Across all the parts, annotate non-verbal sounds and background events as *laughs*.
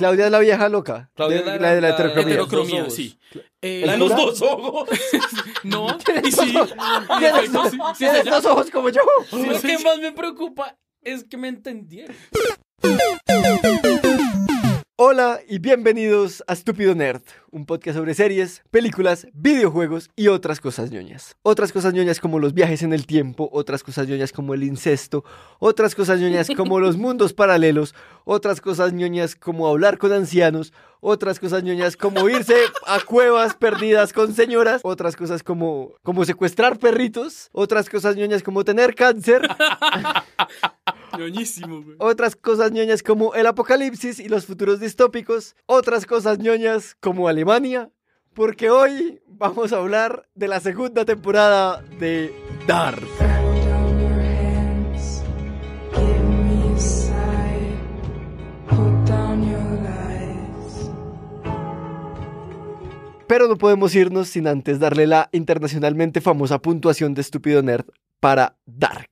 Claudia es la vieja loca. Claudia es la, la, de la, heterocromía. heterocromía dos sí. la de los dos ojos. *laughs* no, y *laughs* *laughs* sí. ¿Tienes dos, dos ojos como yo? Lo que más me preocupa es que me entendieron. Hola y bienvenidos a Estúpido Nerd, un podcast sobre series, películas, videojuegos y otras cosas ñoñas. Otras cosas ñoñas como los viajes en el tiempo, otras cosas ñoñas como el incesto, otras cosas ñoñas como los *laughs* mundos paralelos, otras cosas ñoñas como hablar con ancianos, otras cosas ñoñas como irse a cuevas perdidas con señoras, otras cosas como, como secuestrar perritos, otras cosas ñoñas como tener cáncer. *laughs* *laughs* Ñoñísimo, güey. Otras cosas ñoñas como el apocalipsis y los futuros distópicos. Otras cosas ñoñas como Alemania. Porque hoy vamos a hablar de la segunda temporada de Dark. Pero no podemos irnos sin antes darle la internacionalmente famosa puntuación de estúpido nerd para Dark.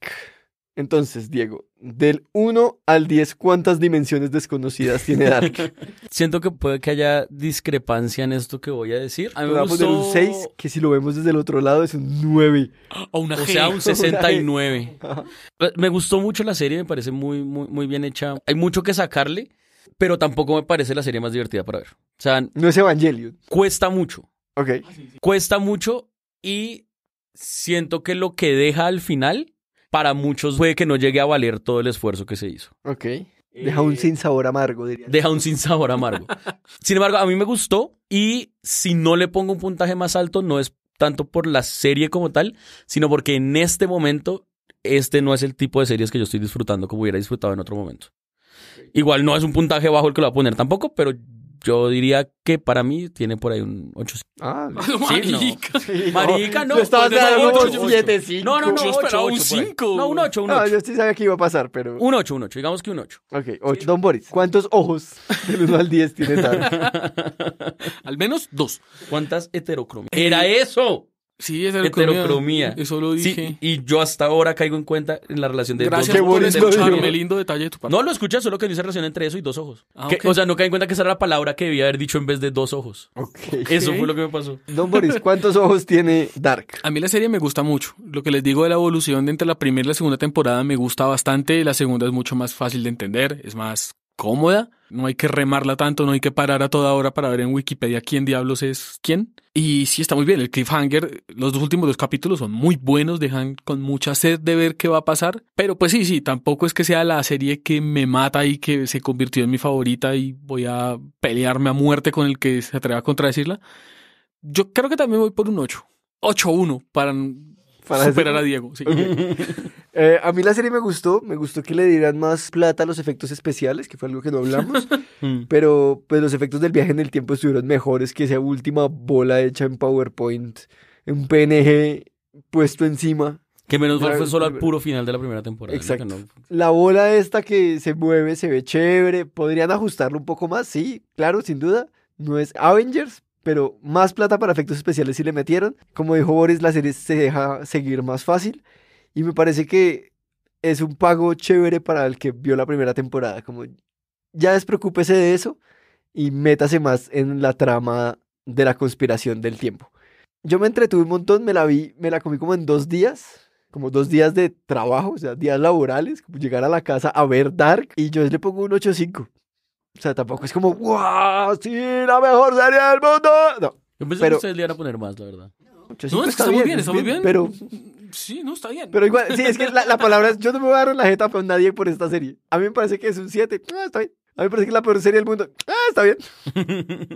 Entonces, Diego, del 1 al 10, ¿cuántas dimensiones desconocidas tiene Dark? *laughs* Siento que puede que haya discrepancia en esto que voy a decir. A mí me gustó... un 6, que si lo vemos desde el otro lado es un 9. *gasps* O, sea, un 69. *laughs* Pues, me gustó mucho la serie, me parece muy, muy, muy bien hecha. Hay mucho que sacarle, pero tampoco me parece la serie más divertida para ver. O sea, no es Evangelion. Cuesta mucho. Ok. Ah, cuesta mucho y siento que lo que deja al final para muchos fue que no llegue a valer todo el esfuerzo que se hizo. Ok. Eh, Deja un sin sabor amargo, diría. Deja un sin sabor amargo. *laughs* sin embargo, a mí me gustó y si no le pongo un puntaje más alto, no es tanto por la serie como tal, sino porque en este momento, este no es el tipo de series que yo estoy disfrutando como hubiera disfrutado en otro momento. Igual no es un puntaje bajo el que lo voy a poner tampoco, pero yo diría que para mí tiene por ahí un 8. Ah, *laughs* marica. Sí, Marica, no. Estabas estaba pues, dando un 7, 5. No, no, no. 8, un 5. No, un 8, un 8. No, yo sí sabía que iba a pasar, pero. Un 8, un 8. Digamos que un 8. Ok, 8. Don Boris, ¿cuántos ojos del 1 al 10 tiene tal. *laughs* al menos 2. ¿Cuántas heterocromias? ¡Era eso! Sí, es heterocromía. Eso lo dije. y yo hasta ahora caigo en cuenta en la relación de dos ojos. Gracias por escucharme, lindo detalle de tu No lo escuchas, solo que dice relación entre eso y dos ojos. Ah, o sea, no caí en cuenta que esa era la palabra que debía haber dicho en vez de dos ojos. Okay. Eso fue lo que me pasó. Don Boris, ¿cuántos ojos tiene Dark? A mí la serie me gusta mucho. Lo que les digo de la evolución de entre la primera y la segunda temporada me gusta bastante. La segunda es mucho más fácil de entender, es más cómoda no hay que remarla tanto, no hay que parar a toda hora para ver en Wikipedia quién diablos es quién. Y sí está muy bien, el cliffhanger, los dos últimos dos capítulos son muy buenos, dejan con mucha sed de ver qué va a pasar, pero pues sí, sí, tampoco es que sea la serie que me mata y que se convirtió en mi favorita y voy a pelearme a muerte con el que se atreva a contradecirla. Yo creo que también voy por un 8. 8-1 para esperar a Diego. *laughs* Eh, a mí la serie me gustó, me gustó que le dieran más plata a los efectos especiales, que fue algo que no hablamos, *laughs* mm. pero pues, los efectos del viaje en el tiempo estuvieron mejores que esa última bola hecha en PowerPoint, en PNG puesto encima. Que menos mal fue solo al puro final de la primera temporada. Exacto. La bola esta que se mueve se ve chévere. ¿Podrían ajustarlo un poco más? Sí, claro, sin duda. No es Avengers, pero más plata para efectos especiales si le metieron. Como dijo Boris, la serie se deja seguir más fácil y me parece que es un pago chévere para el que vio la primera temporada. Como ya despreocúpese de eso y métase más en la trama de la conspiración del tiempo. Yo me entretuve un montón, me la vi, me la comí como en dos días, como dos días de trabajo, o sea, días laborales, como llegar a la casa a ver Dark y yo le pongo un 8.5. O sea, tampoco es como, ¡Wow! ¡Sí, la mejor serie del mundo! No. Yo pensé que ustedes le iban a poner más, la verdad. no, es que está, muy bien, está muy bien. Pero, sí, no, está bien. Pero igual, sí, es que la, palabra yo no me voy a dar la jeta con nadie por esta serie. A mí me parece que es un 7. Ah, está bien. A mí me parece que es la peor serie del mundo. Ah, está bien.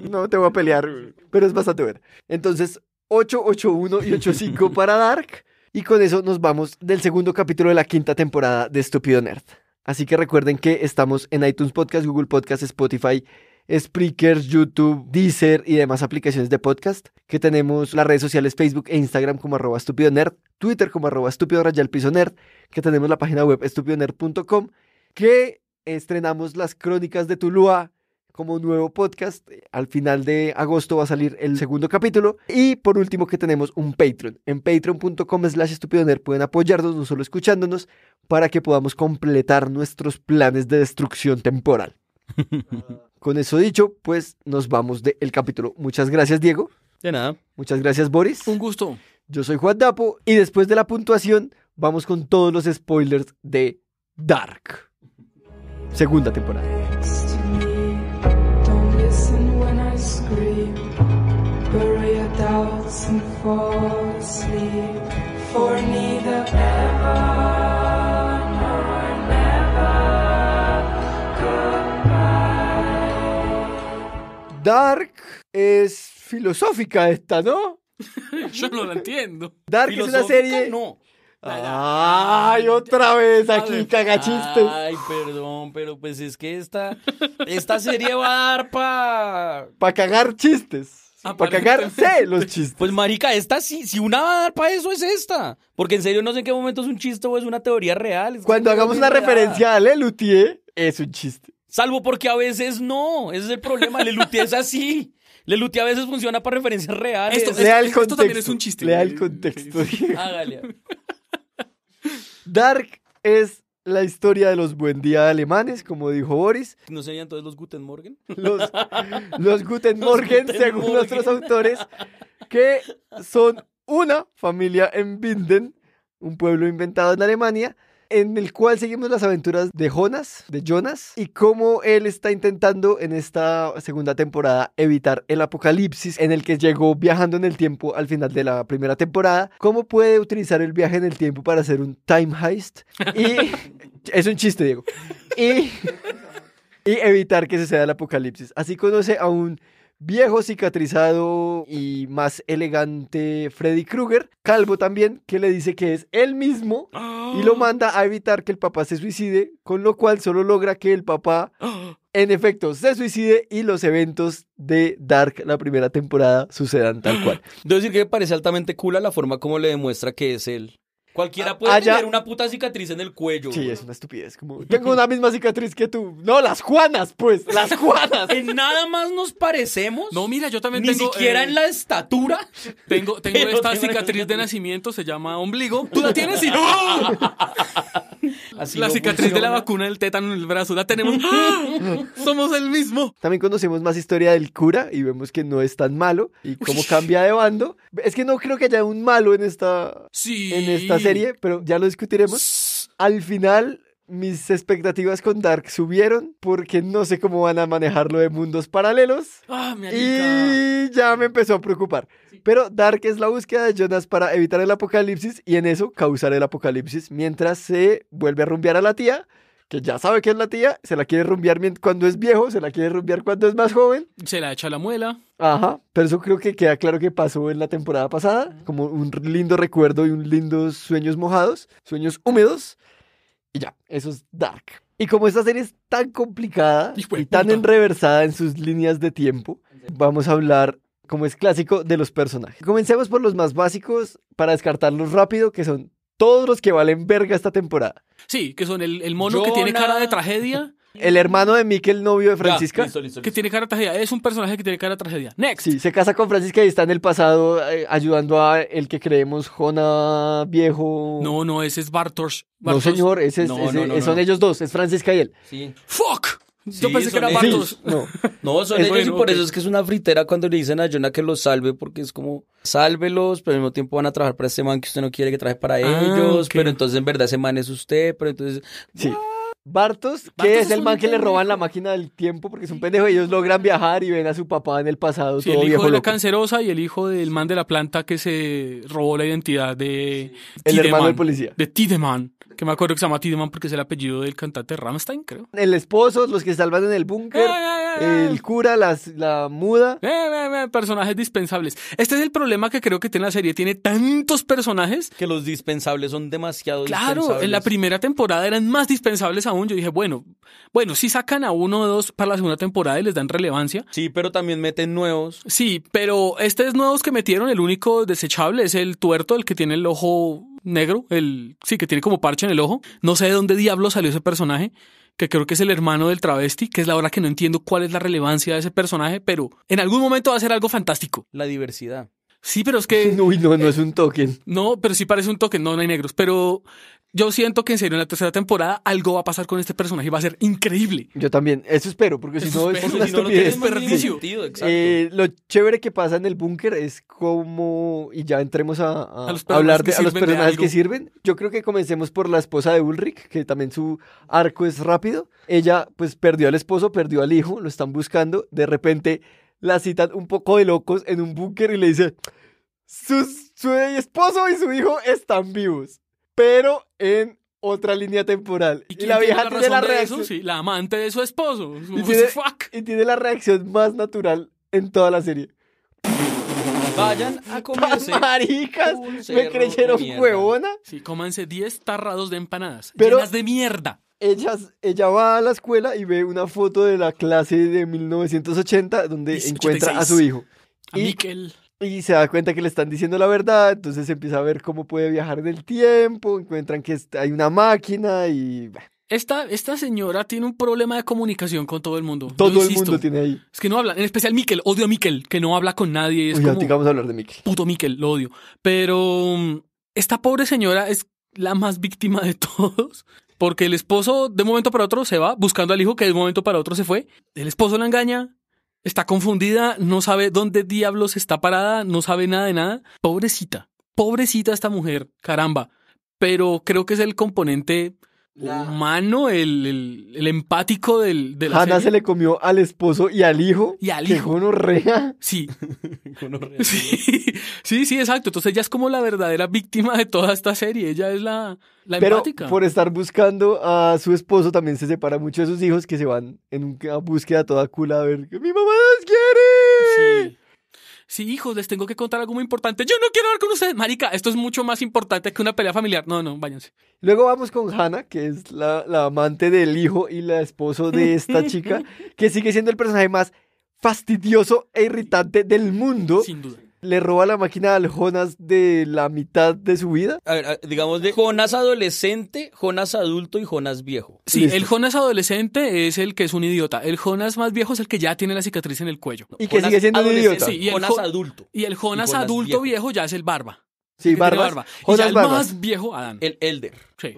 *laughs* No te voy a pelear, pero es bastante buena. Entonces, 8, 8, 1 y 8, 5 para Dark. Y con eso nos vamos del segundo capítulo de la quinta temporada de Estúpido Nerd. Así que recuerden que estamos en iTunes Podcast, Google Podcast, Spotify, Spreakers, YouTube, Deezer y demás aplicaciones de podcast. Que tenemos las redes sociales Facebook e Instagram como arroba nerd, Twitter como arroba estúpido rayal piso nerd. Que tenemos la página web estupidonerd.com. Que estrenamos las crónicas de Tulúa como nuevo podcast. Al final de agosto va a salir el segundo capítulo. Y por último que tenemos un Patreon. En patreon.com slash pueden apoyarnos, no solo escuchándonos, para que podamos completar nuestros planes de destrucción temporal. *laughs* Con eso dicho, pues nos vamos del capítulo. Muchas gracias, Diego. De nada. Muchas gracias, Boris. Un gusto. Yo soy Juan Dapo y después de la puntuación vamos con todos los spoilers de Dark. Segunda temporada. Dark es filosófica esta, ¿no? *laughs* Yo no la entiendo. Dark es una serie. No. Ay, otra vez aquí chistes. Ay, perdón, pero pues es que esta, esta serie va a dar para. pa cagar chistes. Para cagarse los *laughs* chistes. Pues marica, esta sí, si una va a dar para eso es esta. Porque en serio no sé en qué momento es un chiste o es una teoría real. Cuando hagamos una referencia a Lelutier, es un chiste. Salvo porque a veces no. Ese es el problema. Leluti es *laughs* así. Leluti a veces funciona para referencias reales. Esto, contexto, también es un chiste. Lea el contexto. Hágale. Dark es la historia de los buen alemanes, como dijo Boris. ¿No serían entonces los Guten Morgen? Los, Guten *laughs* Morgen, según nuestros autores, que son una familia en Binden, un pueblo inventado en Alemania, en el cual seguimos las aventuras de Jonas, de Jonas, y cómo él está intentando en esta segunda temporada evitar el apocalipsis en el que llegó viajando en el tiempo al final de la primera temporada, cómo puede utilizar el viaje en el tiempo para hacer un time heist. Y *laughs* es un chiste, Diego. Y, y evitar que se sea el apocalipsis. Así conoce a un viejo cicatrizado y más elegante Freddy Krueger, calvo también, que le dice que es él mismo y lo *gasps* manda a evitar que el papá se suicide, con lo cual solo logra que el papá *gasps* en efecto se suicide y los eventos de Dark la primera temporada sucedan tal cual. Debo decir que me parece altamente cool la forma como le demuestra que es él. Cualquiera ah, puede ah, tener una puta cicatriz en el cuello. Sí, es una estupidez. Como, tengo una misma cicatriz que tú. No, las Juanas, pues. Las *laughs* Juanas. En nada más nos parecemos. No, mira, yo también ni siquiera eh, en la estatura. *laughs* Tengo, esta cicatriz de nacimiento, se llama ombligo. ¿Tú la tienes? Y *laughs* no. la cicatriz de la vacuna del tétano en el brazo, la tenemos. ¡Ah! Somos el mismo. También conocemos más historia del cura y vemos que no es tan malo y cómo cambia de bando. Es que no creo que haya un malo en esta. Sí. En esta serie, pero ya lo discutiremos. Al final, mis expectativas con Dark subieron porque no sé cómo van a manejarlo de mundos paralelos. Ah, y ya me empezó a preocupar. Pero Dark es la búsqueda de Jonas para evitar el apocalipsis y en eso causar el apocalipsis mientras se vuelve a rumbear a la tía que ya sabe que es la tía, se la quiere rumbear cuando es viejo, se la quiere rumbear cuando es más joven. Se la echa la muela. Ajá, pero eso creo que queda claro que pasó en la temporada pasada, como un lindo recuerdo y un lindo sueños mojados, sueños húmedos, y ya, eso es Dark. Y como esta serie es tan complicada y tan enreversada en sus líneas de tiempo, vamos a hablar, como es clásico, de los personajes. Comencemos por los más básicos para descartarlos rápido, que son todos los que valen verga esta temporada. Sí, que son el, mono que tiene cara de tragedia. *laughs* El hermano de Miquel, novio de Francisca. Que tiene cara de tragedia. Es un personaje que tiene cara de tragedia. Next. Sí, se casa con Francisca y está en el pasado eh, ayudando a el que creemos Jonah viejo. No, no, ese es Bartosz. No, señor, ese es, son ellos dos, es Francisca y él. Sí. ¡Fuck! Yo pensé que eran matos *laughs* No, no son ellos y por eso es que es una fritera cuando le dicen a Jonah que los salve, porque es como, sálvelos, pero al mismo tiempo van a trabajar para ese man que usted no quiere que trabaje para ah, ellos, pero entonces en verdad ese man es usted, pero entonces... Sí. Bartos, que es, el man que le roban la máquina del tiempo porque es un pendejo. Ellos logran viajar y ven a su papá en el pasado. el hijo de la cancerosa y el hijo del man de la planta que se robó la identidad de. el hermano del policía. De Tideman. Que me acuerdo que se llama Tideman porque es el apellido del cantante Ramstein, creo. El esposo, los que salvan en el búnker. Ah, el cura, la muda. Eh, eh, eh, personajes dispensables. Este es el problema que creo que tiene la serie. Tiene tantos personajes. Que los dispensables son demasiado claro, Claro, en la primera temporada eran más dispensables aún. Yo dije, bueno, bueno, si sacan a uno o dos para la segunda temporada y les dan relevancia. Sí, pero también meten nuevos. Sí, pero estos nuevos que metieron, el único desechable es el tuerto, el que tiene el ojo negro, el sí que tiene como parche en el ojo. No sé de dónde diablo salió ese personaje que creo que es el hermano del travesti, que es la hora que no entiendo cuál es la relevancia de ese personaje, pero en algún momento va a ser algo fantástico. La diversidad. Sí, pero es que. *laughs* Uy, no, no es un token. No, pero sí parece un token. No, no hay negros. Pero yo siento que en serio en la tercera temporada algo va a pasar con este personaje y va a ser increíble. Yo también, eso espero, porque si no es una si No lo, eh, lo chévere que pasa en el búnker es como, y ya entremos a, hablar de los personajes que sirven. Yo creo que comencemos por la esposa de Ulrich, que también su arco es rápido. Ella pues perdió al esposo, perdió al hijo, lo están buscando. De repente la citan un poco de locos en un búnker y le dice, su esposo y su hijo están vivos pero en otra línea temporal. Y, la vieja tiene la, la reacción. la amante de su esposo. Y tiene, la reacción más natural en toda la serie. Vayan a *laughs* comerse. Maricas, me creyeron huevona. Sí, cómanse 10 tarrados de empanadas. Pero llenas de mierda. Ellas, ella va a la escuela y ve una foto de la clase de 1980 donde encuentra a su hijo. A y, Miquel. Y se da cuenta que le están diciendo la verdad, entonces empieza a ver cómo puede viajar del tiempo, encuentran que hay una máquina y... Esta, esta señora tiene un problema de comunicación con todo el mundo. Todo el mundo tiene ahí. Es que no habla, en especial Miquel, odio a Miquel, que no habla con nadie. Es vamos a hablar de Miquel. Puto Miquel, lo odio. Pero mm, esta pobre señora es la más víctima de *laughs* todos porque el esposo de momento para otro se va buscando al hijo que de momento para otro se fue. El esposo la engaña, Está confundida, no sabe dónde diablos está parada, no sabe nada de nada. Pobrecita, pobrecita esta mujer, caramba. Pero creo que es el componente humano, el, el, empático del, de se le comió al esposo y al hijo. Y al hijo. gonorrea. Sí. gonorrea. *laughs* Sí. *laughs* sí, sí, exacto. Entonces ella es como la verdadera víctima de toda esta serie. Ella es la, la Pero por estar buscando a su esposo también se separa mucho de sus hijos que se van en una búsqueda toda cula a ver, ¡mi mamá nos quiere! Sí sí, hijos, les tengo que contar algo muy importante. Yo no quiero hablar con ustedes. Marica, esto es mucho más importante que una pelea familiar. No, no, váyanse. Luego vamos con Hannah, que es la, la amante del hijo y la esposa de esta *laughs* chica, que sigue siendo el personaje más fastidioso e irritante del mundo. Sin duda le roba la máquina al Jonas de la mitad de su vida. A ver, digamos de Jonas adolescente, Jonas adulto y Jonas viejo. Sí, el Jonas adolescente es el que es un idiota. El Jonas más viejo es el que ya tiene la cicatriz en el cuello. Y que sigue siendo un idiota. Sí, el Jonas adulto. Y el Jonas, adulto viejo. ya es el barba. Sí, barba. Jonas el más viejo, Adán. El Elder.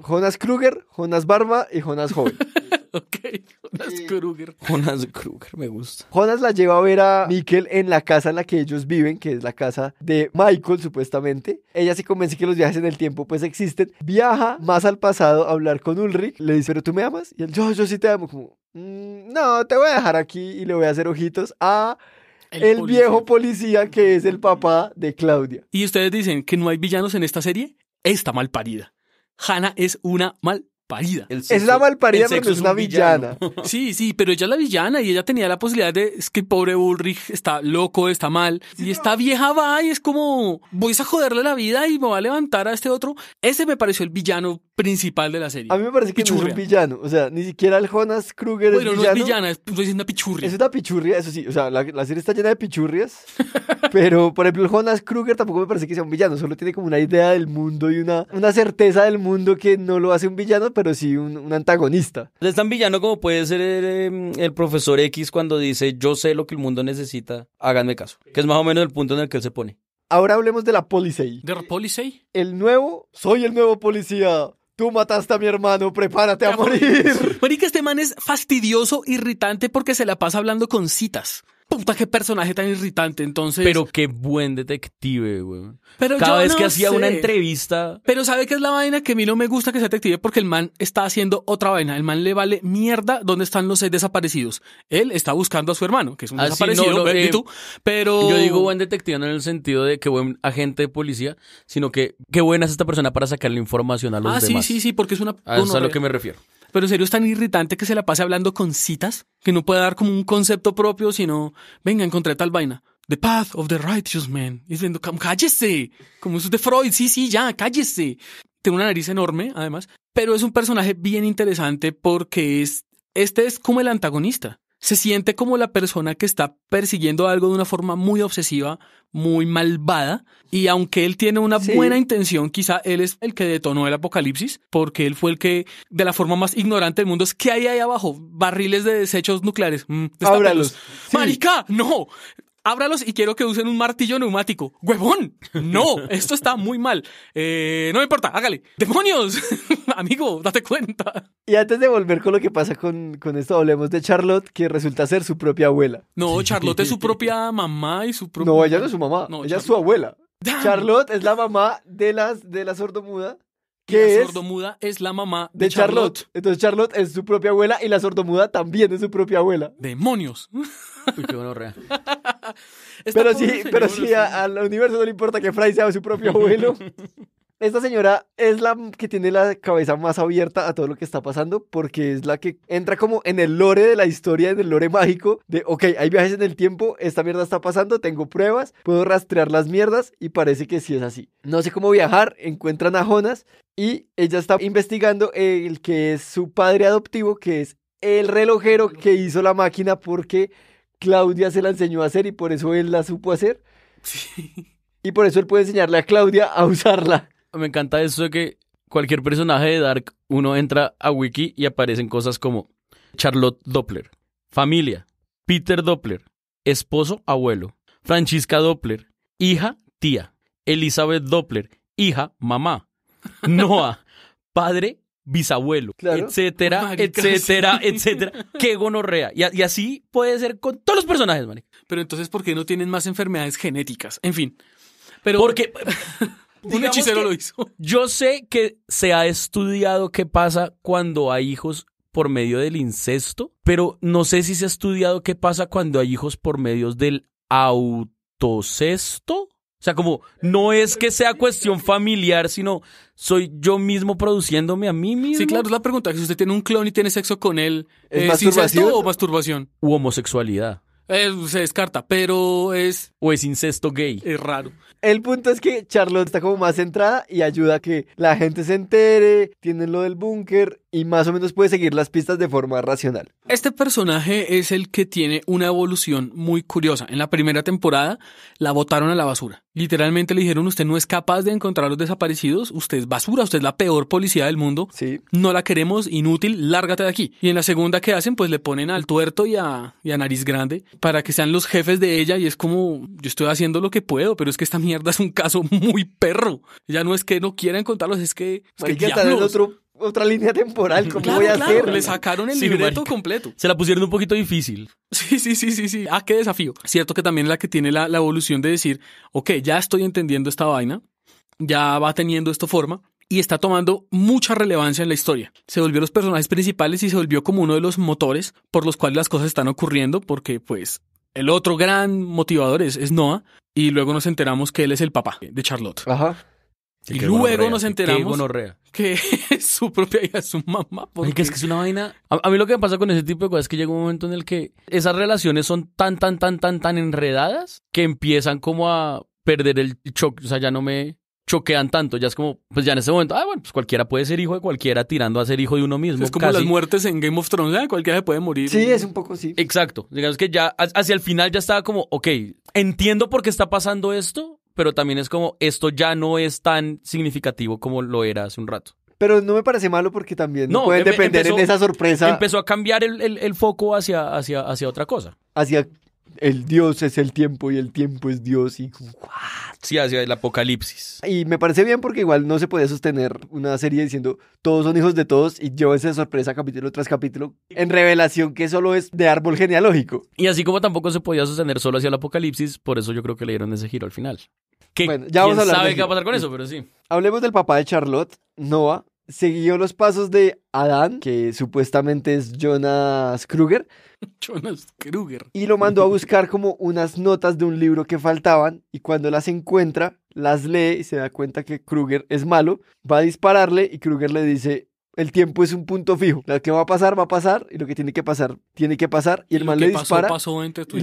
Jonas Kruger, Jonas Barba y Jonas Joven. *laughs* ok. Jonas Kruger. Jonas Kruger, me gusta. Jonas la lleva a ver a Mikkel en la casa en la que ellos viven, que es la casa de Michael, supuestamente. Ella se convence que los viajes en el tiempo pues existen. Viaja más al pasado a hablar con Ulrich. Le dice, pero tú me amas. Y él, yo, sí te amo. Como, mm, no, te voy a dejar aquí y le voy a hacer ojitos a el, viejo policía que es el papá de Claudia. Y ustedes dicen que no hay villanos en esta serie. Está mal parida. Hannah es una mal Parida es la malparida porque es, una villana. *laughs* Sí, sí, pero ella es la villana y ella tenía la posibilidad de, es que pobre Ulrich está loco, está mal. y esta vieja va y es como, voy a joderle la vida y me va a levantar a este otro. Ese me pareció el villano principal de la serie. A mí me parece que es un villano. O sea, ni siquiera el Jonas Kruger Es es villano. Bueno, no es villana, pues, es, una pichurria. Es una pichurria, eso sí. O sea, la, serie está llena de pichurrias. *laughs* pero, por ejemplo, el Jonas Kruger tampoco me parece que sea un villano. Solo tiene como una idea del mundo y una, una certeza del mundo que no lo hace un villano, pero sí un, antagonista. le pues están villano como puede ser em, el, profesor X cuando dice, yo sé lo que el mundo necesita, háganme caso. Que es más o menos el punto en el que él se pone. Ahora hablemos de la policía. ¿De la El nuevo, soy el nuevo policía. Tú mataste a mi hermano, prepárate a morir. *laughs* Marica, este man es fastidioso, irritante porque se la pasa hablando con citas puta, qué personaje tan irritante, entonces. Pero qué buen detective, güey. Pero Cada vez que hacía una entrevista. Pero ¿sabe que es la vaina? Que a mí no me gusta que sea detective porque el man está haciendo otra vaina. El man le vale mierda dónde están los seis desaparecidos. Él está buscando a su hermano, que es un ah, desaparecido, sí, eh, tú, pero... Yo digo buen detective no en el sentido de que buen agente de policía, sino que qué buena es esta persona para sacarle información a los demás. Ah, sí, sí, sí, porque es una... A eso es a lo que me refiero. Pero en serio es tan irritante que se la pase hablando con citas que no pueda dar como un concepto propio, sino, venga, encontré tal vaina. The Path of the Righteous Man. Y diciendo, cállese. Como eso es de Freud. Sí, sí, ya, cállese. Tiene una nariz enorme, además. Pero es un personaje bien interesante porque es, este es como el antagonista se siente como la persona que está persiguiendo algo de una forma muy obsesiva, muy malvada, y aunque él tiene una buena intención, quizá él es el que detonó el apocalipsis, porque él fue el que, de la forma más ignorante del mundo, es que hay ahí abajo barriles de desechos nucleares. Mm, Marica, no ábralos y quiero que usen un martillo neumático. ¡Huevón! No, *laughs* esto está muy mal. Eh, no me importa, hágale. ¡Demonios! *laughs* Amigo, date cuenta. Y antes de volver con lo que pasa con, esto, hablemos de Charlotte, que resulta ser su propia abuela. No, Charlotte es su propia mamá y su propia... No, ella no es su mamá, no, ella es su abuela. Charlotte es la mamá de, las, de la sordomuda que la sordomuda es la mamá de, Charlotte. Entonces Charlotte es su propia abuela y la sordomuda también es su propia abuela. ¡Demonios! qué *laughs* *laughs* pero sí, pero sí, al universo no le importa que Fry sea su propio abuelo. *laughs* Esta señora es la que tiene la cabeza más abierta a todo lo que está pasando porque es la que entra como en el lore de la historia, en el lore mágico de, ok, hay viajes en el tiempo, esta mierda está pasando, tengo pruebas, puedo rastrear las mierdas y parece que sí es así. No sé cómo viajar, encuentran a Jonas y ella está investigando el que es su padre adoptivo, que es el relojero que hizo la máquina porque Claudia se la enseñó a hacer y por eso él la supo hacer. Y por eso él puede enseñarle a Claudia a usarla. Me encanta eso de que cualquier personaje de Dark, uno entra a Wiki y aparecen cosas como Charlotte Doppler, familia, Peter Doppler, esposo, abuelo, Francisca Doppler, hija, tía, Elizabeth Doppler, hija, mamá, *laughs* Noah, padre, bisabuelo, etcétera, etcétera, etcétera. Qué gonorrea. Y, así puede ser con todos los personajes, ¿vale? Pero entonces, ¿por qué no tienen más enfermedades genéticas? En fin. Pero. Porque. *laughs* un *laughs* hechicero lo hizo. Yo sé que se ha estudiado qué pasa cuando hay hijos por medio del incesto, pero no sé si se ha estudiado qué pasa cuando hay hijos por medio del autocesto. O sea, como no es que sea cuestión familiar, sino soy yo mismo produciéndome a mí mismo. Sí, claro, es la pregunta. Si usted tiene un clon y tiene sexo con él, ¿es, eh, ¿es masturbación? o masturbación? U homosexualidad. Eh, se descarta, pero es. O es incesto gay. Es raro. El punto es que Charlotte está como más centrada y ayuda a que la gente se entere, tienen lo del búnker y más o menos puede seguir las pistas de forma racional. Este personaje es el que tiene una evolución muy curiosa. En la primera temporada la botaron a la basura. Literalmente le dijeron, usted no es capaz de encontrar a los desaparecidos, usted es basura, usted es la peor policía del mundo. Sí. No la queremos, inútil, lárgate de aquí. Y en la segunda que hacen, pues le ponen al tuerto y a, y a nariz grande para que sean los jefes de ella y es como yo estoy haciendo lo que puedo, pero es que esta mierda es un caso muy perro. Ya no es que no quieran contarlos, es que... Es que otro, otra línea temporal, ¿cómo voy a hacer? Le sacaron el completo. Se la pusieron un poquito difícil. Sí, sí, sí, sí, sí. Ah, qué desafío. Cierto que también la que tiene la, la evolución de decir, ok, ya estoy entendiendo esta vaina, ya va teniendo esto forma, y está tomando mucha relevancia en la historia. Se volvió los personajes principales y se volvió como uno de los motores por los cuales las cosas están ocurriendo, porque pues el otro gran motivador es, Noah, y luego nos enteramos que él es el papá de Charlotte. Ajá. Y, luego nos enteramos que *laughs* su propia hija es su mamá. Porque... que es que es una vaina. A, a, mí lo que me pasa con ese tipo de cosas es que llega un momento en el que esas relaciones son tan, tan, tan, tan, tan enredadas que empiezan como a perder el shock. O sea, ya no me choquean tanto. Ya es como, pues ya en ese momento, ah, bueno, pues cualquiera puede ser hijo de cualquiera tirando a ser hijo de uno mismo. Es como las muertes en Game of Thrones, ¿eh? cualquiera se puede morir. Sí, es un poco así. Exacto. Digamos que ya hacia el final ya estaba como, ok, entiendo por qué está pasando esto, pero también es como, esto ya no es tan significativo como lo era hace un rato. Pero no me parece malo porque también no, em, depender en esa sorpresa. Empezó a cambiar el, foco hacia, hacia, hacia otra cosa. Hacia el Dios es el tiempo y el tiempo es Dios y Sí, hacia el apocalipsis. Y me parece bien porque igual no se podía sostener una serie diciendo todos son hijos de todos y yo esa sorpresa capítulo tras capítulo en revelación que solo es de árbol genealógico. Y así como tampoco se podía sostener solo hacia el apocalipsis, por eso yo creo que le dieron ese giro al final. bueno, ya vamos a sabe qué va a pasar con eso, pero sí. Hablemos del papá de Charlotte, Noah, siguió los pasos de Adán, que supuestamente es Jonas Kruger. *laughs* Jonas Kruger. Y lo mandó a buscar como unas notas de un libro que faltaban y cuando las encuentra, las lee y se da cuenta que Kruger es malo, va a dispararle y Kruger le dice... El tiempo es un punto fijo. Lo que va a pasar, va a pasar. Y lo que tiene que pasar, tiene que pasar. Y el mal le dispara. lo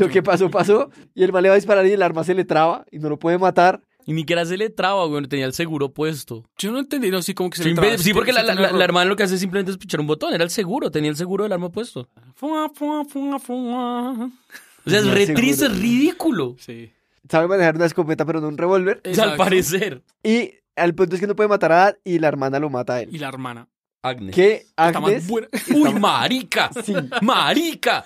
que pasó, pasó. Y el mal le va a disparar y el arma se le traba. Y no lo puede matar. Y ni que era se le traba, güey. Tenía el seguro puesto. Yo no entendí, no, sí, como que se Sí, porque la, hermana lo que hace es simplemente es pichar un botón. Era el seguro, tenía el seguro del arma puesto. O sea, es *laughs* re es ridículo. Sí. Sabe manejar una escopeta, pero no un revólver. *laughs* Al parecer. Y al punto es que no puede matar a Dad y la hermana lo mata a él. Y la hermana. Agnes. ¿Qué? Agnes. *laughs* ¡Uy, marica! Sí. ¡Marica!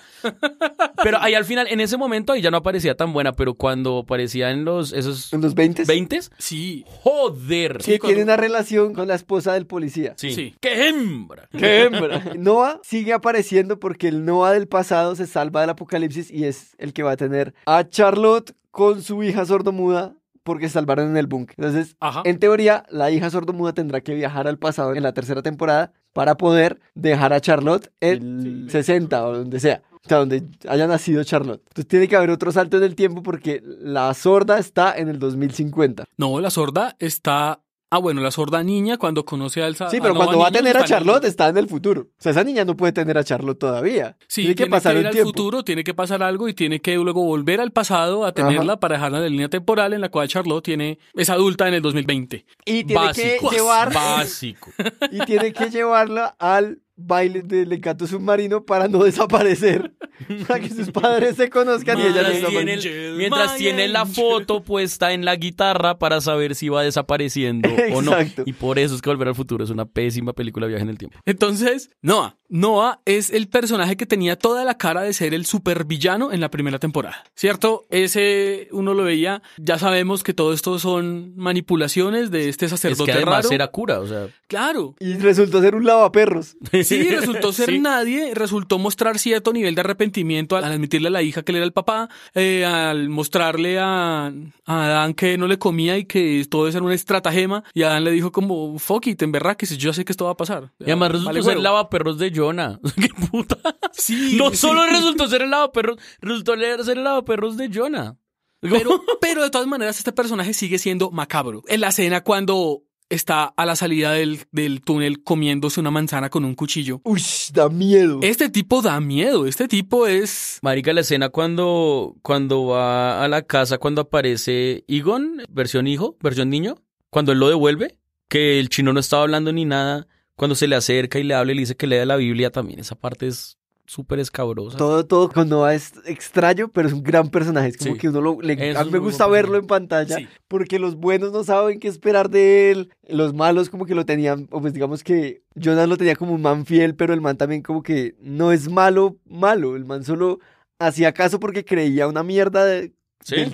Pero ahí al final, en ese momento, ahí ya no aparecía tan buena, pero cuando aparecía en los esos... ¿En los 20? ¿20? Sí. ¡Joder! Sí, tiene una relación con la esposa del policía. Sí. sí. ¡Qué hembra! *laughs* ¡Qué hembra! Noah sigue apareciendo porque el Noah del pasado se salva del apocalipsis y es el que va a tener a Charlotte con su hija sordomuda porque salvaron en el búnker. Entonces, en teoría, la hija sordomuda tendrá que viajar al pasado en la tercera temporada para poder dejar a Charlotte en el 60 o donde sea. O sea, donde haya nacido Charlotte. Entonces tiene que haber otro salto en el tiempo porque la sorda está en el 2050. No, la sorda está Ah, bueno, la sorda niña cuando conoce a Elsa. Sí, pero cuando va a tener a Charlotte está en el futuro. O sea, esa niña no puede tener a Charlotte todavía. Sí, tiene, que pasar el tiempo. futuro, tiene que pasar algo y tiene que luego volver al pasado a tenerla para dejarla en la línea temporal en la cual Charlotte tiene es adulta en el 2020. Y tiene que llevar Básico. *laughs* y tiene que llevarla al baile del encanto submarino para no desaparecer, *laughs* para que sus padres se conozcan y ella les Mientras tiene la foto puesta en la guitarra para saber si va desapareciendo *laughs* o no. Y por eso es que Volver al Futuro es una pésima película viaje en el tiempo. Entonces, Noah, Noah es el personaje que tenía toda la cara de ser el supervillano en la primera temporada, ¿cierto? Ese uno lo veía, ya sabemos que todo esto son manipulaciones de este sacerdote es que además era cura, o sea. Claro. Y resultó ser un lavaperros. *laughs* Sí, resultó ser *laughs* nadie, resultó mostrar cierto nivel de arrepentimiento al admitirle a la hija que él era el papá, eh, al mostrarle a, Adán que no le comía y que todo eso era un estratagema, y Adán le dijo como, fuck it, en que yo sé que esto va a pasar. Y además resultó ser lavaperros de Jonah. *laughs* ¿Qué puta? Sí. No solo resultó ser el lado perros, resultó ser el lado perros de Jonah. *laughs* Pero, de todas maneras, este personaje sigue siendo macabro. En la escena cuando está a la salida del, túnel comiéndose una manzana con un cuchillo. Uy, da miedo. Este tipo da miedo. Este tipo es. Marica, la escena cuando, cuando va a la casa, cuando aparece Igon, versión hijo, versión niño, cuando él lo devuelve, que el chino no estaba hablando ni nada cuando se le acerca y le habla y le dice que lea la Biblia, también esa parte es súper escabrosa. Todo, todo cuando va es extraño, pero es un gran personaje. Es como que uno le, me gusta verlo en pantalla porque los buenos no saben qué esperar de él. Los malos como que lo tenían, o pues digamos que Jonas lo tenía como un man fiel, pero el man también como que no es malo, malo. El man solo hacía caso porque creía una mierda del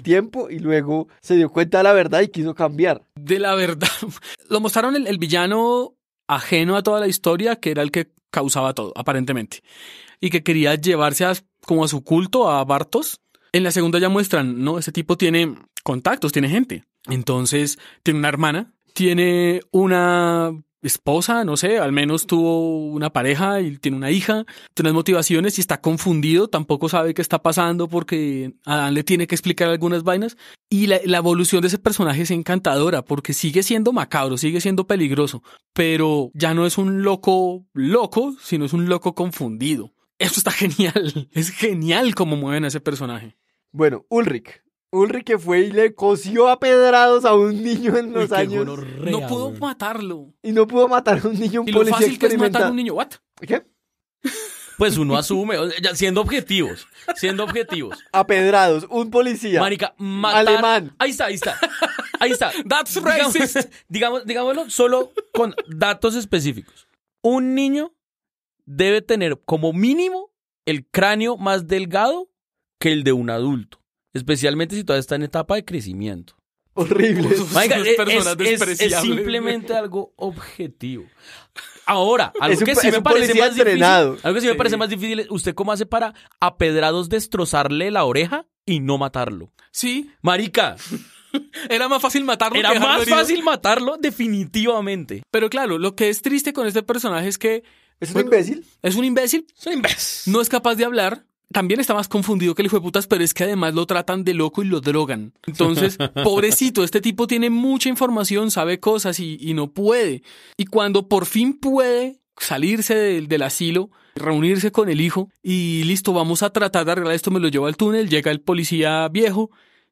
tiempo y luego se dio cuenta de la verdad y quiso cambiar. De la verdad. *laughs* Lo mostraron el villano ajeno a toda la historia, que era el que causaba todo, aparentemente, y que quería llevarse a, como a su culto a Bartos. En la segunda ya muestran, ¿no? Ese tipo tiene contactos, tiene gente. Entonces, tiene una hermana, tiene una esposa, no sé, al menos tuvo una pareja y tiene una hija, tiene motivaciones y está confundido, tampoco sabe qué está pasando porque Adán le tiene que explicar algunas vainas. Y la, la evolución de ese personaje es encantadora porque sigue siendo macabro, sigue siendo peligroso, pero ya no es un loco loco, sino es un loco confundido. Eso está *laughs* genial, es genial cómo mueven a ese personaje. Bueno, Ulrich, que fue y le coció a pedrados a un niño en los años. no pudo matarlo. Y no pudo matar a un niño, un ¿Y policía lo fácil que es matar a un niño, ¿Qué? Pues uno asume, siendo objetivos, siendo objetivos. Apedrados, un policía. Marica, matar. Alemán. Ahí está, ahí está. Ahí está. *laughs* That's Digamos, digámoslo solo con datos específicos. Un niño debe tener como mínimo el cráneo más delgado que el de un adulto. Especialmente si todavía está en etapa de crecimiento. Horrible. es, simplemente algo objetivo. Ahora, algo que sí me parece más difícil. Algo que sí, me parece más difícil usted cómo hace para a destrozarle la oreja y no matarlo. Sí. Marica. *laughs* Era más fácil matarlo. Era más fácil matarlo, definitivamente. Pero claro, lo que es triste con este personaje es que. ¿Es un imbécil? Es un imbécil. Es un imbécil. No es capaz de hablar también está más confundido que el hijo de putas, pero es que además lo tratan de loco y lo drogan. Entonces, *laughs* pobrecito, este tipo tiene mucha información, sabe cosas y, no puede. Y cuando por fin puede salirse del, asilo, reunirse con el hijo y listo, vamos a tratar de arreglar esto, me lo lleva al túnel, llega el policía viejo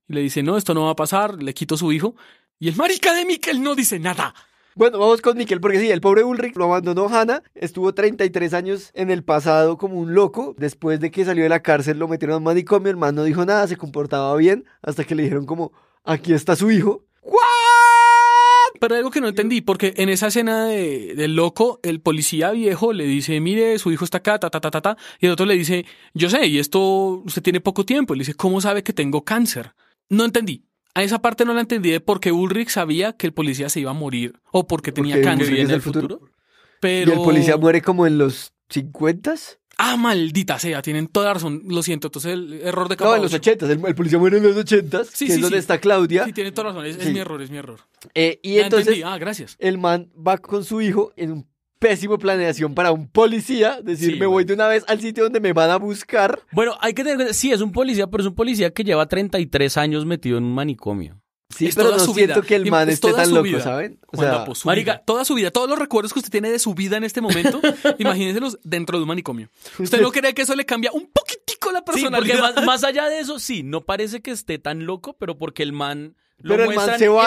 y le dice, no, esto no va a pasar, le quito su hijo. Y el marica de Miquel no dice nada. Bueno, vamos con Miquel, porque sí, el pobre Ulrich lo abandonó Hanna, estuvo 33 años en el pasado como un loco, después de que salió de la cárcel lo metieron a un manicomio, el man no dijo nada, se comportaba bien, hasta que le dijeron como, aquí está su hijo. ¿What? Pero algo que no entendí, porque en esa escena de, del loco, el policía viejo le dice, mire, su hijo está acá, ta, ta, ta, ta, ta, y el otro le dice, yo sé, y esto usted tiene poco tiempo, y le dice, ¿cómo sabe que tengo cáncer? No entendí. A esa parte no la entendí de por qué Ulrich sabía que el policía se iba a morir o porque tenía cáncer en el futuro. Pero... ¿Y el policía muere como en los 50 Ah, maldita sea, tienen toda razón. Lo siento, entonces el error de capa No, en los 80 el, el, policía muere en los 80 sí, sí, sí, es donde está Claudia. Sí, tiene toda razón, es, mi error, es mi error. Eh, y entonces, entendí. ah, gracias. el man va con su hijo en un pésimo planeación para un policía. Decir, me voy de una vez al sitio donde me van a buscar. Bueno, hay que tener sí, es un policía, pero es un policía que lleva 33 años metido en un manicomio. Sí, pero no siento que el man esté tan loco, ¿saben? O sea, marica, *laughs* toda su vida, todos los recuerdos que usted tiene de su vida en este momento, *laughs* imagínenselos dentro de un manicomio. ¿Usted no cree que eso le cambia un poquitico la personalidad? porque *laughs* más allá de eso, sí, no parece que esté tan loco, pero porque el man pero el man se va,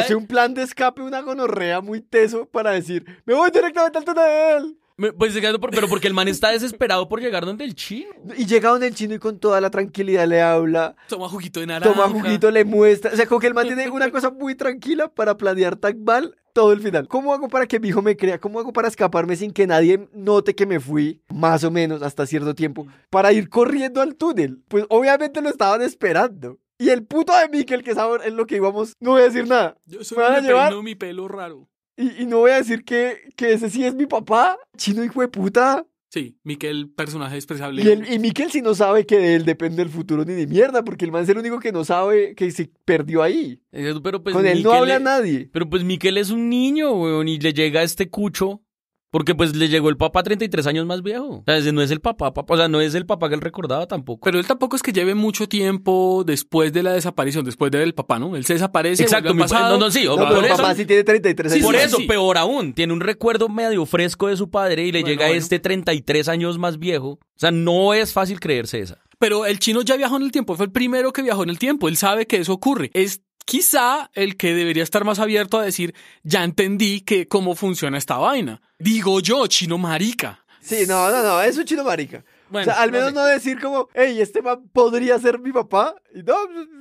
hace un, plan de escape, una gonorrea muy teso para decir, me voy directamente al túnel. Pues, pero porque el man está desesperado por llegar donde el chino. Y llega donde el chino y con toda la tranquilidad le habla. Toma juguito de naranja. Toma juguito, le muestra. O sea, como que el man tiene una cosa muy tranquila para planear tan mal todo el final. ¿Cómo hago para que mi hijo me crea? ¿Cómo hago para escaparme sin que nadie note que me fui, más o menos, hasta cierto tiempo, para ir corriendo al túnel? Pues obviamente lo estaban esperando. Y el puto de Miquel, que es lo que íbamos, no voy a decir nada. Yo soy me llevar... mi pelo raro. Y, no voy a decir que, que ese sí es mi papá. Chino, hijo de puta. Sí, Miquel, personaje despreciable. Y, Miquel sí no sabe que de él depende el futuro ni de mierda, porque el man es el único que no sabe que se perdió ahí. Pero pues Con él no habla a nadie. Pero pues Miquel es un niño, weón, y le llega este cucho porque pues le llegó el papá 33 años más viejo. O sea, no es el papá, o sea, no es el papá que él recordaba tampoco. Pero él tampoco es que lleve mucho tiempo después de la desaparición, después del papá, ¿no? Él se desaparece. Exacto, mi No, no, sí, no, papá sí tiene 33 años. Sí, por eso, peor aún, tiene un recuerdo medio fresco de su padre y le llega este 33 años más viejo. O sea, no es fácil creerse esa. Pero el chino ya viajó en el tiempo, fue el primero que viajó en el tiempo, él sabe que eso ocurre. Es Quizá el que debería estar más abierto a decir, ya entendí que cómo funciona esta vaina. Digo yo, chino marica. Sí, no, no, no, es un chino marica. o sea, al menos no, decir como, hey, este man podría ser mi papá. Y no,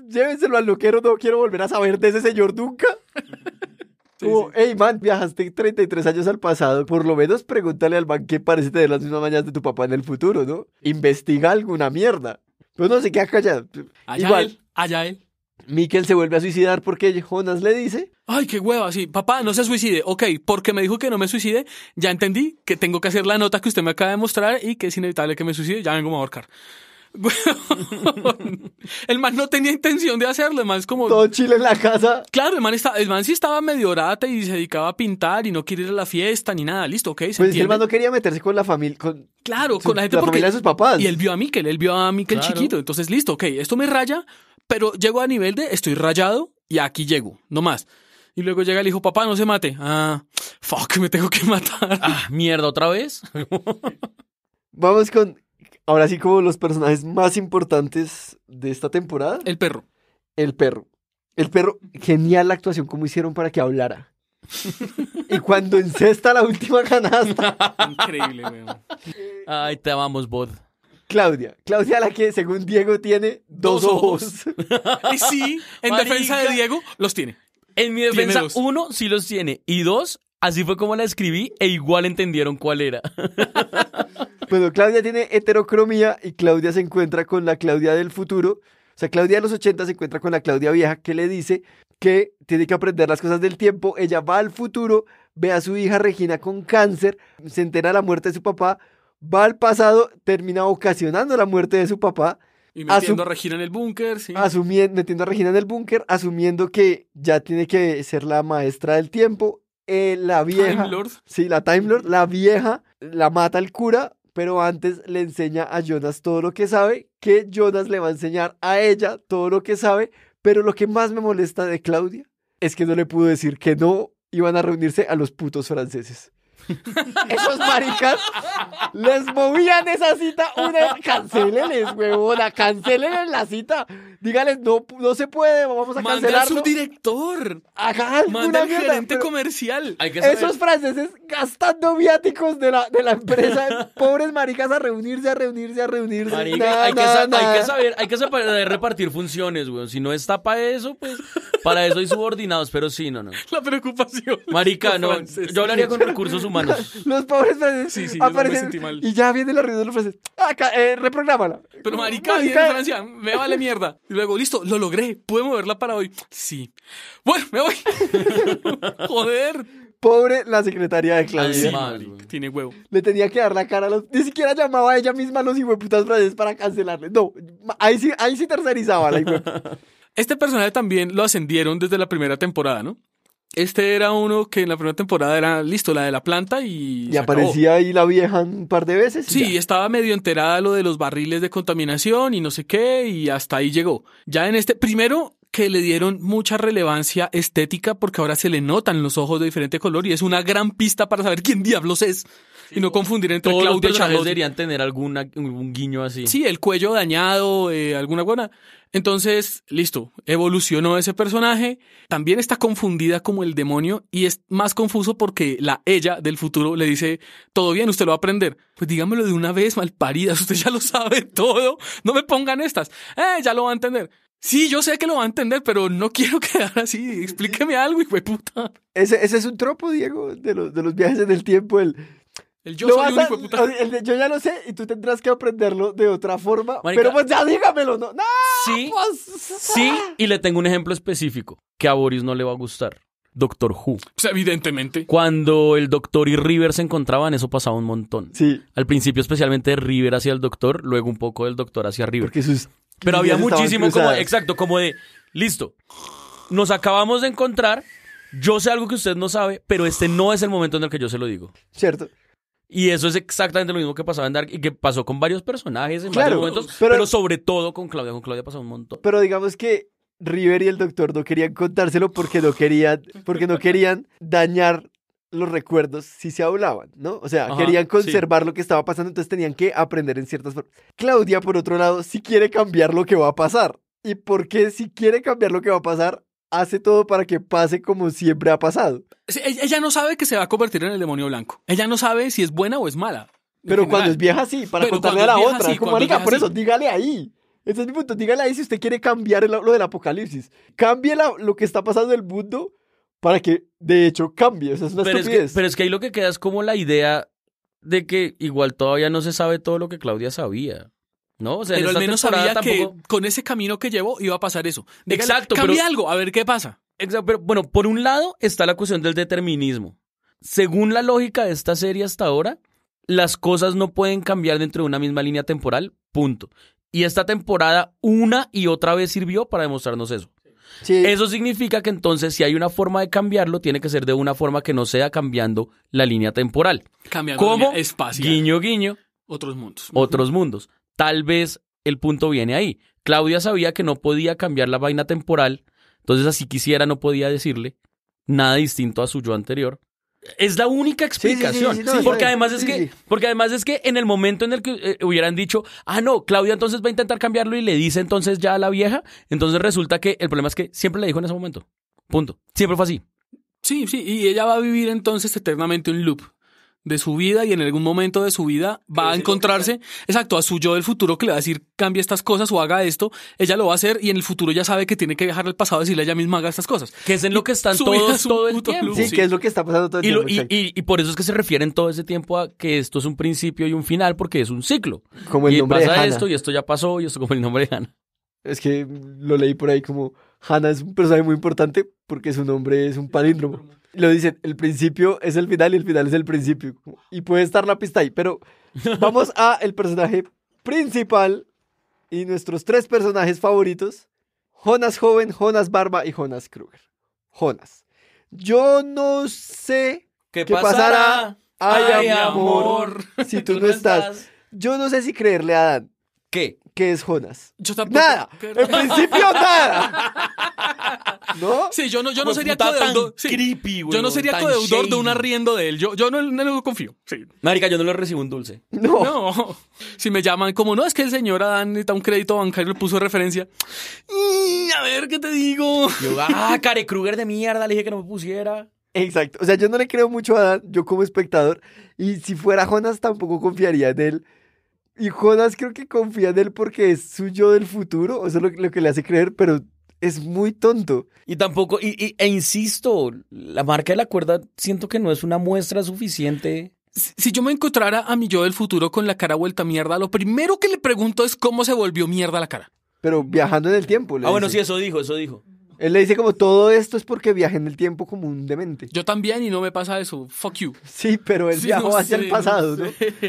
llévenselo al loquero, no quiero volver a saber de ese señor nunca. *laughs* O, hey man, viajaste 33 años al pasado, por lo menos pregúntale al man qué parece tener las mismas mañas de tu papá en el futuro, ¿no? Investiga alguna mierda. Pues no se queda callado. Allá Igual. él, allá él. Miquel se vuelve a suicidar porque Jonas le dice. Ay, qué hueva, sí. Papá, no se suicide. Ok, porque me dijo que no me suicide, ya entendí que tengo que hacer la nota que usted me acaba de mostrar y que es inevitable que me suicide, ya vengo a ahorcar. *laughs* el man no tenía intención de hacerlo, el como... Todo chile en la casa. Claro, el man, está, el man sí estaba medio orata y se dedicaba a pintar y no quería ir a la fiesta ni nada, listo, ok, se pues el man no quería meterse con la familia, con... Claro, con la gente porque... familia de papás. Y él vio a Miquel, él vio a Miquel chiquito, entonces listo, ok, esto me raya, pero llego a nivel de estoy rayado y aquí llego, no más. Y luego llega el hijo, papá, no se mate. Ah, fuck, me tengo que *laughs* matar. Ah, mierda, otra vez. *laughs* Vamos con, ahora sí, como los personajes más importantes de esta temporada. El perro. El perro. El perro, genial la actuación, como hicieron para que hablara. *laughs* y cuando encesta la última canasta. Increíble, weón. Ay, te amamos, Bod. Claudia. Claudia, la que según Diego tiene dos, ojos. *laughs* y sí, en defensa de Diego, los tiene. En mi defensa, uno, sí los tiene. Y dos, así fue como la escribí e igual entendieron cuál era. bueno, *laughs* Claudia tiene heterocromía y Claudia se encuentra con la Claudia del futuro. O sea, Claudia de los 80 se encuentra con la Claudia vieja que le dice que tiene que aprender las cosas del tiempo. Ella va al futuro, ve a su hija Regina con cáncer, se entera de la muerte de su papá, va al pasado, termina ocasionando la muerte de su papá. Y metiendo a Regina en el búnker, metiendo a Regina en el búnker, asumiendo que ya tiene que ser la maestra del tiempo. Eh, la vieja. Sí, la Time Lord. La vieja la mata al cura, pero antes le enseña a Jonas todo lo que sabe, que Jonas le va a enseñar a ella todo lo que sabe. Pero lo que más me molesta de Claudia es que no le pudo decir que no iban a reunirse a los putos franceses. *laughs* Esos maricas les movían esa cita una. Cancéleles huevona, cancelen la cita dígales, no, no se puede, vamos a Manda a su director. Ajá. Manda al gerente comercial. Esos franceses gastando viáticos de la, de la empresa, *laughs* pobres maricas, a reunirse, a reunirse, a reunirse. Marica, hay, que hay, que saber, hay que saber repartir funciones, güey Si no está para eso, pues para eso hay subordinados, pero sí, no, no. La preocupación. Marica, no. Yo hablaría con recursos humanos. *laughs* Los pobres franceses aparecen. y ya viene la reunión de los franceses. Acá, eh, reprográmala. Pero marica, marica. viene Francia, me vale mierda. Y luego, listo, lo logré. Pude moverla para hoy. Sí. Bueno, me voy. *laughs* Joder. Pobre la secretaria de clase. tiene huevo. Le tenía que dar la cara a los. Ni siquiera llamaba a ella misma a los hijueputas frases para cancelarle. No, ahí sí, ahí sí tercerizaba la Este personaje también lo ascendieron desde la primera temporada, ¿no? Este era uno que en la primera temporada era listo, la de la planta y. Y aparecía ahí la vieja un par de veces. sí, estaba medio enterada lo de los barriles de contaminación y no sé qué, y hasta ahí llegó. Ya en este, primero que le dieron mucha relevancia estética porque ahora se le notan los ojos de diferente color y es una gran pista para saber quién diablos es. y no confundir entre todos Claudia los deberían tener alguna, algún guiño así. Sí, el cuello dañado, eh, alguna buena. Entonces, listo, evolucionó ese personaje. También está confundida como el demonio y es más confuso porque la ella del futuro le dice, todo bien, usted lo va a aprender. Pues dígamelo de una vez, *laughs* malparidas, usted ya lo sabe todo, no me pongan estas. Eh, ya lo va a entender. Sí, yo sé que lo va a entender, pero no *laughs* quiero quedar así. Explíqueme algo, y fue puta. Ese, es un tropo, Diego, de los, de los viajes en el tiempo. El, yo soy yo ya lo sé y tú tendrás que aprenderlo de otra forma. pero pues ya dígamelo, ¿no? Sí, pues, sí, ah. y le tengo un ejemplo específico que a Boris no le va a gustar. Doctor Who. Pues evidentemente. Cuando el Doctor y River se encontraban, eso pasaba un montón. Sí. Al principio, especialmente River hacia el Doctor, luego un poco del Doctor hacia River. Porque es... Pero había muchísimo como, exacto, como de, listo, nos acabamos de encontrar, yo sé algo que usted no sabe, pero este no es el momento en el que yo se lo digo. Cierto. Y eso es exactamente lo mismo que pasaba en Dark y que pasó con varios personajes en varios momentos, pero, sobre todo con Claudia. Con Claudia pasó un montón. Pero digamos que River y el doctor no querían contárselo porque no querían, porque no querían dañar los recuerdos sí se hablaban, ¿no? O sea, querían conservar lo que estaba pasando, entonces tenían que aprender en ciertas formas. Claudia, por otro lado, sí quiere cambiar lo que va a pasar. ¿Y por qué si quiere cambiar lo que va a pasar, hace todo para que pase como siempre ha pasado? E-, ella no sabe que se va a convertir en el demonio blanco. Ella no sabe si es buena o es mala. Pero cuando es vieja, sí, para contarle a la otra. por eso, dígale ahí. Ese es mi punto. Dígale ahí si usted quiere cambiar lo, del apocalipsis. Cambie lo que está pasando en el mundo para que de hecho cambie. esas es pero, Es que, pero es que ahí lo que queda es como la idea de que igual todavía no se sabe todo lo que Claudia sabía. ¿No? O sea, pero al menos sabía que con ese camino que llevó iba a pasar eso. Exacto. Cambia algo, a ver qué pasa. Exacto, pero bueno, por un lado está la cuestión del determinismo. Según la lógica de esta serie hasta ahora, las cosas no pueden cambiar dentro de una misma línea temporal, punto. Y esta temporada una y otra vez sirvió para demostrarnos eso. Eso significa que entonces si hay una forma de cambiarlo, tiene que ser de una forma que no sea cambiando la línea temporal. Cambiando como espacio. Guiño, guiño. Otros mundos. Otros mundos. Tal vez el punto viene ahí. Claudia sabía que no podía cambiar la vaina temporal, entonces así quisiera no podía decirle nada distinto a su yo anterior. Es la única explicación. porque además es que, porque además es que en el momento en el que eh, hubieran dicho, ah, no, Claudia entonces va a intentar cambiarlo y le dice entonces ya a la vieja, entonces resulta que el problema es que siempre le dijo en ese momento. Punto. Siempre fue así. Sí, sí, y ella va a vivir entonces eternamente un loop de su vida y en algún momento de su vida va a encontrarse, exacto, a su yo del futuro que le va a decir cambia estas cosas o haga esto, ella lo va a hacer y en el futuro ya sabe que tiene que viajar al pasado y decirle a ella misma haga estas cosas. Que es en lo que están todos todo el tiempo. Sí, que es lo que está pasando todo el y tiempo. Y, por eso es que se refieren todo ese tiempo a que esto es un principio y un final porque es un ciclo. Como el nombre de Hannah. esto y esto ya pasó y esto como el nombre de Hannah. Es que lo leí por ahí como Hannah es un personaje muy importante porque su nombre es un palíndromo. Lo dicen, el principio es el final y el final es el principio. Y puede estar la pista ahí, pero *laughs* vamos a el personaje principal y nuestros tres personajes favoritos, Jonas Joven, Jonas Barba y Jonas Kruger. Jonas. Yo no sé qué, pasará. Ay, Ay amor, Si *laughs* tú, no estás. Yo no sé si creerle a Dan. ¿Qué? qué es Jonas. Yo tampoco. Nada. En principio, nada. *laughs* ¿No? Sí, yo no, yo no pues, sería codeudor. Creepy, güey. Yo no sería de un arriendo de él. Yo, yo no, no confío. Sí. Marica, yo no le recibo un dulce. No. No. *laughs* Si me llaman como, no, es que el señor Adán necesita un crédito bancario, le puso referencia. Mm, a ver, ¿qué te digo? ah, Care Kruger de mierda, le dije que no me pusiera. Exacto. O sea, yo no le creo mucho a Adán, yo como espectador. Y si fuera Jonas, tampoco confiaría en él. Y Jonas creo que confía en él porque es suyo del futuro. Eso es lo, lo que le hace creer, pero es muy tonto. Y tampoco, y, e insisto, la marca de la cuerda siento que no es una muestra suficiente. Si, yo me encontrara a mi yo del futuro con la cara vuelta a mierda, lo primero que le pregunto es cómo se volvió mierda la cara. Pero viajando en el tiempo. Le ah, bueno, sí, eso dijo, eso dijo. Él le dice como todo esto es porque viajé en el tiempo como un demente. Yo también y no me pasa eso. Fuck you. Sí, pero él sí, viajó hacia el pasado, ¿no?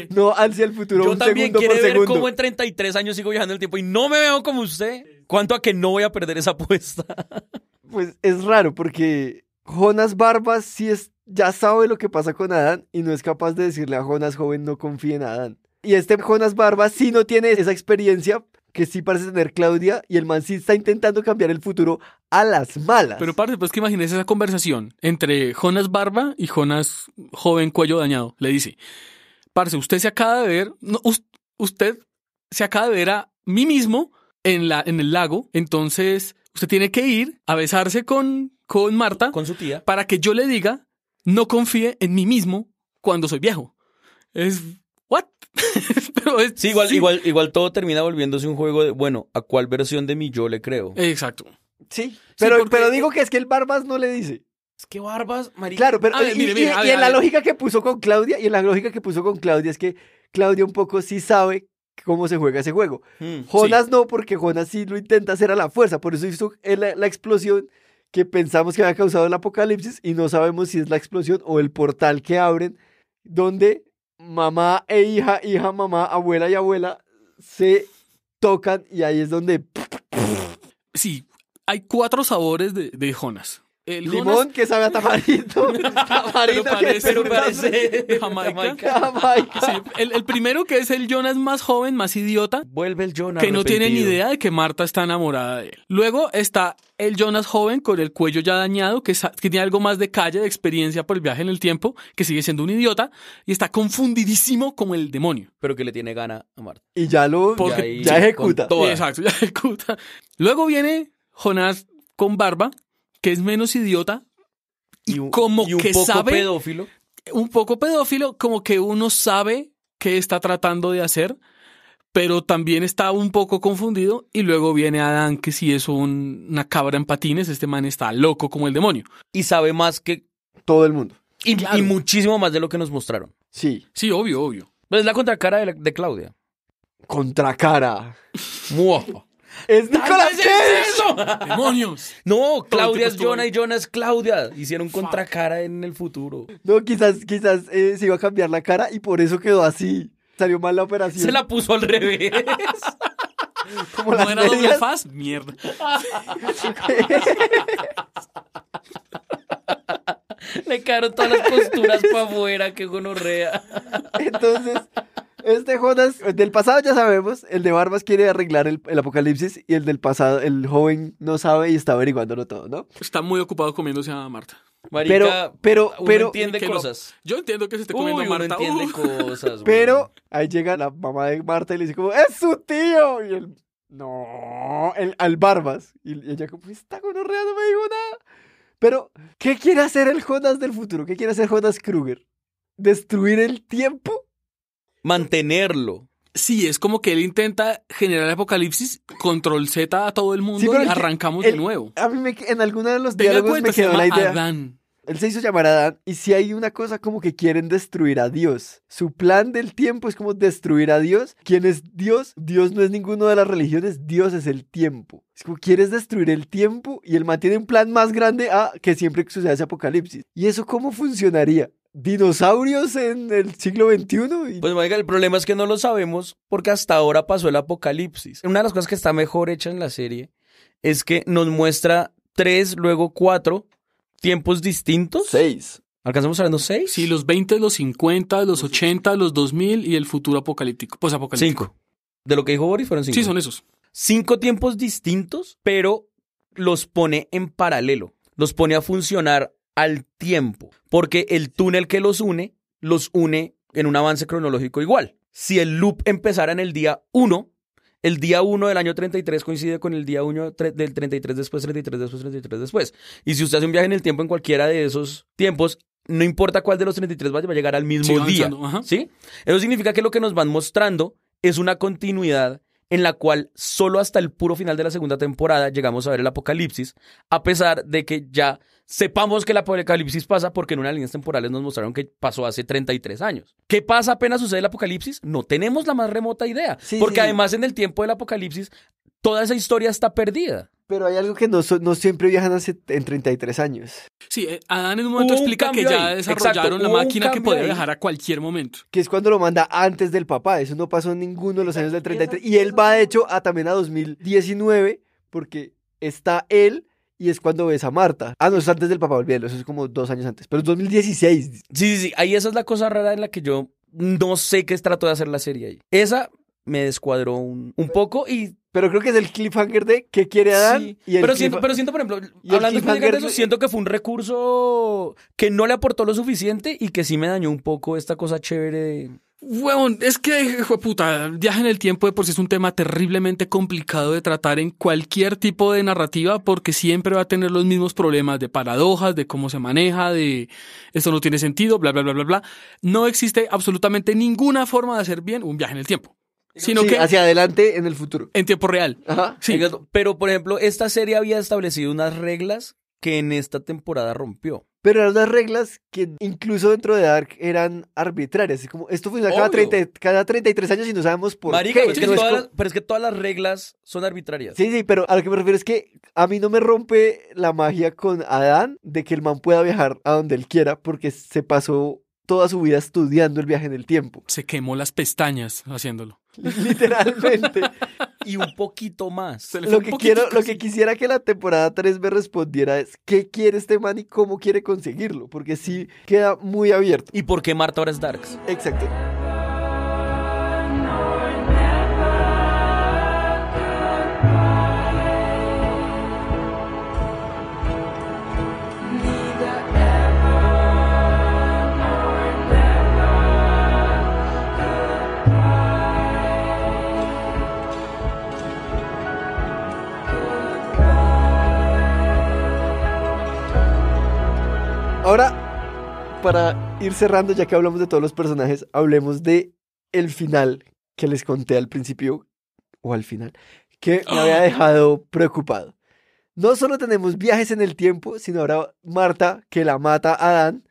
¿no? hacia el futuro. Yo también quiero ver cómo en 33 años sigo viajando en el tiempo y no me veo como usted. ¿Cuánto a que no voy a perder esa apuesta? *laughs* pues es raro porque Jonas Barbas sí es, ya sabe lo que pasa con Adán y no es capaz de decirle a Jonas joven no confíe en Adán. Y este Jonas Barba sí no tiene esa experiencia que sí parece tener Claudia y el man sí está intentando cambiar el futuro a las malas. Pero parte, pues que imagines esa conversación entre Jonas Barba y Jonas joven cuello dañado. Le dice, parce, usted se acaba de ver, usted se acaba de ver a mí mismo en, la, en el lago. Entonces, usted tiene que ir a besarse con, con Marta. Con su tía. Para que yo le diga, no confíe en mí mismo cuando soy viejo. Es... ¿What? *laughs* Pero es, sí, igual, Igual, igual todo termina volviéndose un juego de, bueno, ¿a cuál versión de mí yo le creo? Exacto. Sí, pero, pero digo que es que el Barbas no le dice. Es que Barbas, María. Claro, pero en la lógica que puso con Claudia, y en la lógica que puso con Claudia es que Claudia un poco sí sabe cómo se juega ese juego. Mm, Jonas no, porque Jonas sí lo intenta hacer a la fuerza, por eso hizo eh, la, explosión que pensamos que había causado el apocalipsis y no sabemos si es la explosión o el portal que abren donde mamá e hija, hija, mamá, abuela y abuela se tocan y ahí es donde... Sí, hay cuatro sabores de, de Jonas. El Limón que sabe a *laughs* tamarito. *laughs* tamarito parece, parece el, primero que es el Jonas más joven, más idiota. Vuelve el Jonas. Que no tiene ni idea de que Marta está enamorada de él. Luego está el Jonas joven con el cuello ya dañado, que, tiene algo más de calle, de experiencia por el viaje en el tiempo, que sigue siendo un idiota y está confundidísimo como el demonio. Pero que le tiene gana a Marta. Y ya lo ejecuta. Exacto, ya ejecuta. Luego viene Jonas con barba, que es menos idiota y, un, como que poco sabe. pedófilo. Un poco pedófilo, como que uno sabe qué está tratando de hacer, pero también está un poco confundido. Y luego viene Adán, que si es una cabra en patines. Este man está loco como el demonio. Y sabe más que todo el mundo. Y, muchísimo más de lo que nos mostraron. Sí. Sí, obvio, obvio. Pero pues es la contracara de, de Claudia. Contracara. *laughs* Muojo. ¡Es es eso? *laughs* ¡Demonios! No, Claudia es Jonah y Jonah es Claudia. Hicieron contracara en el futuro. No, quizás, quizás eh, se iba a cambiar la cara y por eso quedó así. Salió mal la operación. Se la puso al revés. *laughs* Como no era doble faz, mierda. *laughs* Le quedaron todas las costuras para afuera, qué gonorrea. Entonces, este Jonas, del pasado ya sabemos, el de Barbas quiere arreglar el, apocalipsis y el del pasado, el joven no sabe y está averiguándolo todo, ¿no? Está muy ocupado comiéndose a Marta. pero, pero, pero entiende cosas. yo entiendo que se esté comiendo a Marta. entiende cosas. Pero ahí llega la mamá de Marta y le dice como es su tío y él no, al Barbas y ella como está con un no me dijo nada. Pero ¿qué quiere hacer el Jonas del futuro? ¿Qué quiere hacer Jonas Kruger? Destruir el tiempo mantenerlo. Sí, es como que él intenta generar apocalipsis, control Z a todo el mundo y arrancamos de nuevo. A mí me, en alguno de los diálogos me quedó la idea. Él se hizo llamar Adán y si hay una cosa como que quieren destruir a Dios. Su plan del tiempo es como destruir a Dios. ¿Quién es Dios? Dios no es ninguna de las religiones, Dios es el tiempo. Es como quieres destruir el tiempo y él mantiene un plan más grande a que siempre suceda ese apocalipsis. ¿Y eso cómo funcionaría? ¿Dinosaurios en el siglo XXI? Pues, el problema es que no lo sabemos porque hasta ahora pasó el apocalipsis. Una de las cosas que está mejor hecha en la serie es que nos muestra tres, luego cuatro tiempos distintos. Seis. ¿Alcanzamos a los seis? Sí, los 20, los 50, los 80, los 2000 y el futuro apocalíptico. Pues apocalíptico. Cinco. De lo que dijo Boris fueron cinco. Sí, son esos. Cinco tiempos distintos, pero los pone en paralelo. Los pone a funcionar al tiempo, porque el túnel que los une, los une en un avance cronológico igual. Si el loop empezara en el día 1, el día 1 del año 33 coincide con el día 1 del 33 después, 33 después, 33 después. Y si usted hace un viaje en el tiempo en cualquiera de esos tiempos, no importa cuál de los 33 vaya, va a llegar al mismo día. ¿sí? Eso significa que lo que nos van mostrando es una continuidad en la cual solo hasta el puro final de la segunda temporada llegamos a ver el apocalipsis, a pesar de que ya Sepamos que el apocalipsis pasa porque en unas líneas temporales nos mostraron que pasó hace 33 años. ¿Qué pasa apenas sucede el apocalipsis? No tenemos la más remota idea. porque además en el tiempo del apocalipsis toda esa historia está perdida. Pero hay algo que no, no siempre viajan hace, en 33 años. Sí, eh, Adán en un momento explica que ya desarrollaron la máquina que podía viajar a cualquier momento. Que es cuando lo manda antes del papá. Eso no pasó en ninguno de los años del 33. Y él va, de hecho, a, también a 2019, porque está él y es cuando ves a Marta. Ah, no, es antes del papá, olvídalo, eso es como dos años antes, pero es 2016. Sí, sí, sí, ahí esa es la cosa rara en la que yo no sé qué trato de hacer la serie ahí. Esa me descuadró un, poco y... Pero creo que es el cliffhanger de qué quiere Adán. pero, siento, pero siento, por ejemplo, hablando de eso, siento que fue un recurso que no le aportó lo suficiente y que sí me dañó un poco esta cosa chévere de bueno, es que, puta, viaje en el tiempo de por sí es un tema terriblemente complicado de tratar en cualquier tipo de narrativa porque siempre va a tener los mismos problemas de paradojas, de cómo se maneja, de esto no tiene sentido, bla, bla, bla, bla, bla. No existe absolutamente ninguna forma de hacer bien un viaje en el tiempo. Sino que hacia adelante en el futuro. En tiempo real. Ajá. Pero, por ejemplo, esta serie había establecido unas reglas que en esta temporada rompió. Pero eran las reglas que incluso dentro de Dark eran arbitrarias. Como, esto funciona cada, cada 33 años y no sabemos por qué. Pero es, que todas, pero es que todas las reglas son arbitrarias. Sí, sí, pero a lo que me refiero es que a mí no me rompe la magia con Adán de que el man pueda viajar a donde él quiera porque se pasó toda su vida estudiando el viaje en el tiempo. Se quemó las pestañas haciéndolo. Literalmente. *laughs* y un poquito más. Lo que, quiero, lo que quisiera que la temporada 3 me respondiera es qué quiere este man y cómo quiere conseguirlo, porque sí queda muy abierto. ¿Y por qué Marta ahora es Darks? Exacto. para ir cerrando, ya que hablamos de todos los personajes, hablemos de el final que les conté al principio, o al final, que me había ah. dejado preocupado. No solo tenemos viajes en el tiempo, sino ahora Marta, que la mata a Dan,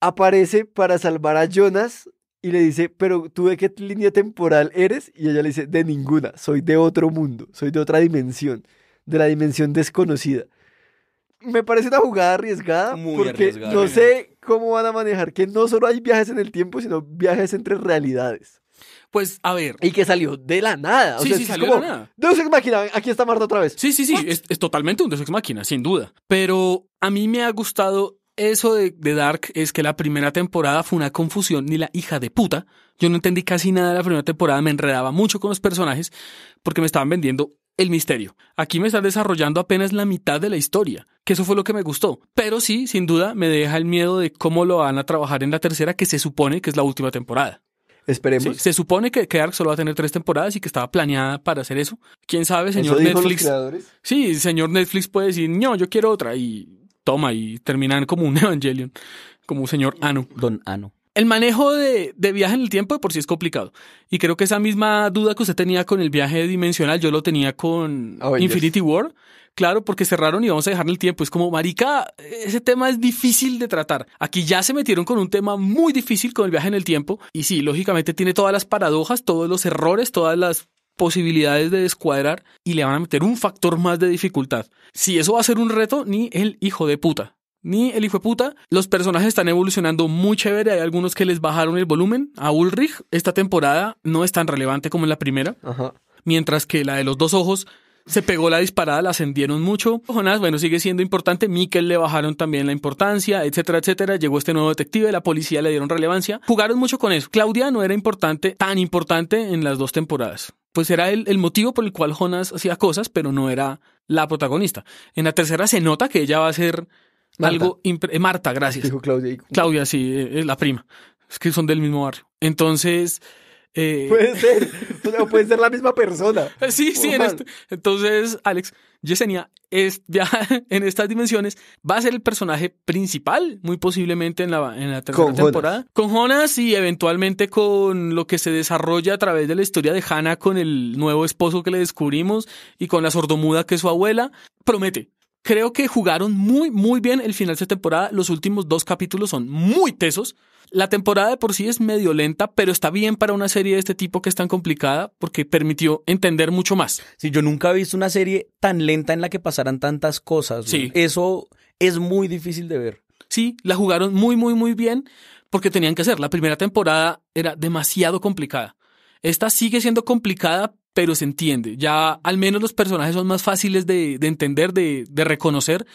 aparece para salvar a Jonas y le dice, pero tú de qué línea temporal eres? Y ella le dice, de ninguna, soy de otro mundo, soy de otra dimensión, de la dimensión desconocida. Me parece una jugada arriesgada porque no sé ¿Cómo van a manejar que no solo hay viajes en el tiempo, sino viajes entre realidades? Pues, a ver. Y que salió de la nada. sí, sí, salió de la nada. Deus Ex Máquina, aquí está Marta otra vez. Sí, sí, sí, es, totalmente un Deus Ex Máquina, sin duda. Pero a mí me ha gustado eso de, Dark, es que la primera temporada fue una confusión, ni la hija de puta. Yo no entendí casi nada de la primera temporada, me enredaba mucho con los personajes porque me estaban vendiendo el misterio. Aquí me está desarrollando apenas la mitad de la historia eso fue lo que me gustó. Pero sí, sin duda, me deja el miedo de cómo lo van a trabajar en la tercera, que se supone que es la última temporada. Esperemos. se supone que, que solo va a tener tres temporadas y que estaba planeada para hacer eso. ¿Quién sabe, señor Netflix? creadores? sí, señor Netflix puede decir, no, yo quiero otra y toma y terminan como un *laughs* Evangelion, como un señor Anu Don Ano. El manejo de, viaje en el tiempo de por sí es complicado. Y creo que esa misma duda que usted tenía con el viaje dimensional, yo lo tenía con Infinity War claro, porque cerraron y vamos a dejarle el tiempo. Es como, marica, ese tema es difícil de tratar. Aquí ya se metieron con un tema muy difícil con el viaje en el tiempo. Y sí, lógicamente tiene todas las paradojas, todos los errores, todas las posibilidades de descuadrar y le van a meter un factor más de dificultad. Si eso va a ser un reto, ni el hijo de puta. Ni el hijo de puta. Los personajes están evolucionando muy chévere. Hay algunos que les bajaron el volumen. A Ulrich, esta temporada no es tan relevante como en la primera. Mientras que la de los dos ojos se pegó la disparada, la ascendieron mucho. Jonas, bueno, sigue siendo importante. Mikel le bajaron también la importancia, etcétera, etcétera. Llegó este nuevo detective, la policía le dieron relevancia. Jugaron mucho con eso. Claudia no era importante, tan importante en las dos temporadas. Pues era el, motivo por el cual Jonas hacía cosas, pero no era la protagonista. En la tercera se nota que ella va a ser algo. Eh, Marta, gracias. Dijo Claudia. Claudia, sí, eh, es la prima. Es que son del mismo barrio. Entonces eh, puede *laughs* ser, o puede ser la misma persona. *laughs* Sí, sí, entonces Alex, Yesenia es, *laughs* ya en estas dimensiones, va a ser el personaje principal, muy posiblemente en la, en la tercera temporada. Con Jonas y eventualmente con lo que se desarrolla a través de la historia de Hannah con el nuevo esposo que le descubrimos y con la sordomuda que es su abuela. Promete, Creo que jugaron muy, muy bien el final de temporada. Los últimos dos capítulos son muy tesos. La temporada de por sí es medio lenta, pero está bien para una serie de este tipo que es tan complicada porque permitió entender mucho más. Sí, yo nunca he visto una serie tan lenta en la que pasaran tantas cosas. Sí. Eso es muy difícil de ver. Sí, la jugaron muy, muy, muy bien porque tenían que hacer. La primera temporada era demasiado complicada. Esta sigue siendo complicada, pero se entiende. Ya al menos los personajes son más fáciles de, entender, de, reconocer.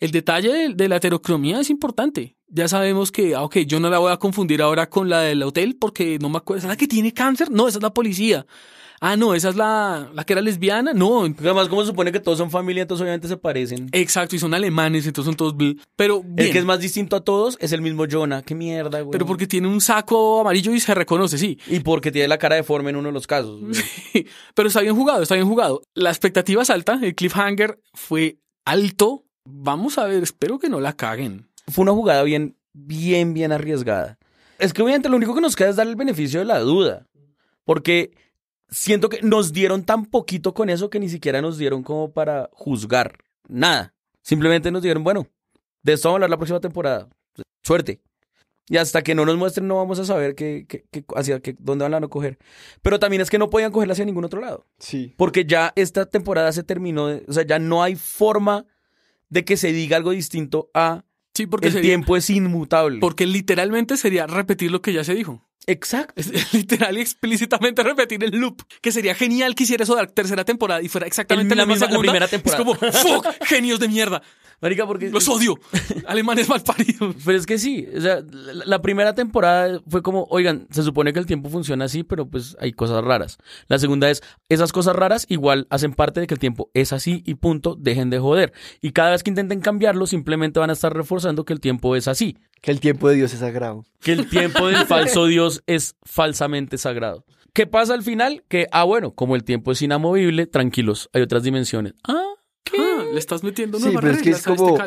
El detalle de, la heterocromía es importante. Ya sabemos que, ah, ok, yo no la voy a confundir ahora con la del hotel porque no me acuerdo. ¿Sabes que tiene cáncer? No, esa es la policía. Ah, no, esa es la, la que era lesbiana. No. Además, como se supone que todos son familia, entonces obviamente se parecen. Exacto, y son alemanes, entonces son todos. Pero. El que es más distinto a todos es el mismo Jonah. Qué mierda, güey. Pero porque tiene un saco amarillo y se reconoce, sí. Y porque tiene la cara deforme en uno de los casos. *laughs* Pero está bien jugado, está bien jugado. La expectativa es alta, el cliffhanger fue alto. Vamos a ver, espero que no la caguen. Fue una jugada bien, bien, bien arriesgada. Es que obviamente lo único que nos queda es dar el beneficio de la duda. Porque siento que nos dieron tan poquito con eso que ni siquiera nos dieron como para juzgar nada. Simplemente nos dieron, bueno, de esto vamos a hablar la próxima temporada. Suerte. Y hasta que no nos muestren no vamos a saber qué, hacia dónde van a no coger. Pero también es que no podían cogerla hacia ningún otro lado. Sí. Porque ya esta temporada se terminó, o sea, ya no hay forma de que se diga algo distinto a sí, porque el tiempo es inmutable. Porque literalmente sería repetir lo que ya se dijo. Exacto. *laughs* literal y explícitamente repetir el loop. Que sería genial que hiciera eso de la tercera temporada y fuera exactamente la misma La primera temporada. Es como, fuck, genios de mierda. Marica, porque. ¡Los odio! *laughs* Alemanes mal paridos. Pero es que sí. O sea, la, primera temporada fue como, oigan, se supone que el tiempo funciona así, pero pues hay cosas raras. La segunda es, esas cosas raras igual hacen parte de que el tiempo es así y punto, dejen de joder. Y cada vez que intenten cambiarlo, simplemente van a estar reforzando que el tiempo es así. Que el tiempo de Dios es sagrado. Que el tiempo del *laughs* falso Dios es falsamente sagrado. ¿Qué pasa al final? Que, ah, bueno, como el tiempo es inamovible, tranquilos, hay otras dimensiones. Ah, le estás metiendo sí, pero es que es este como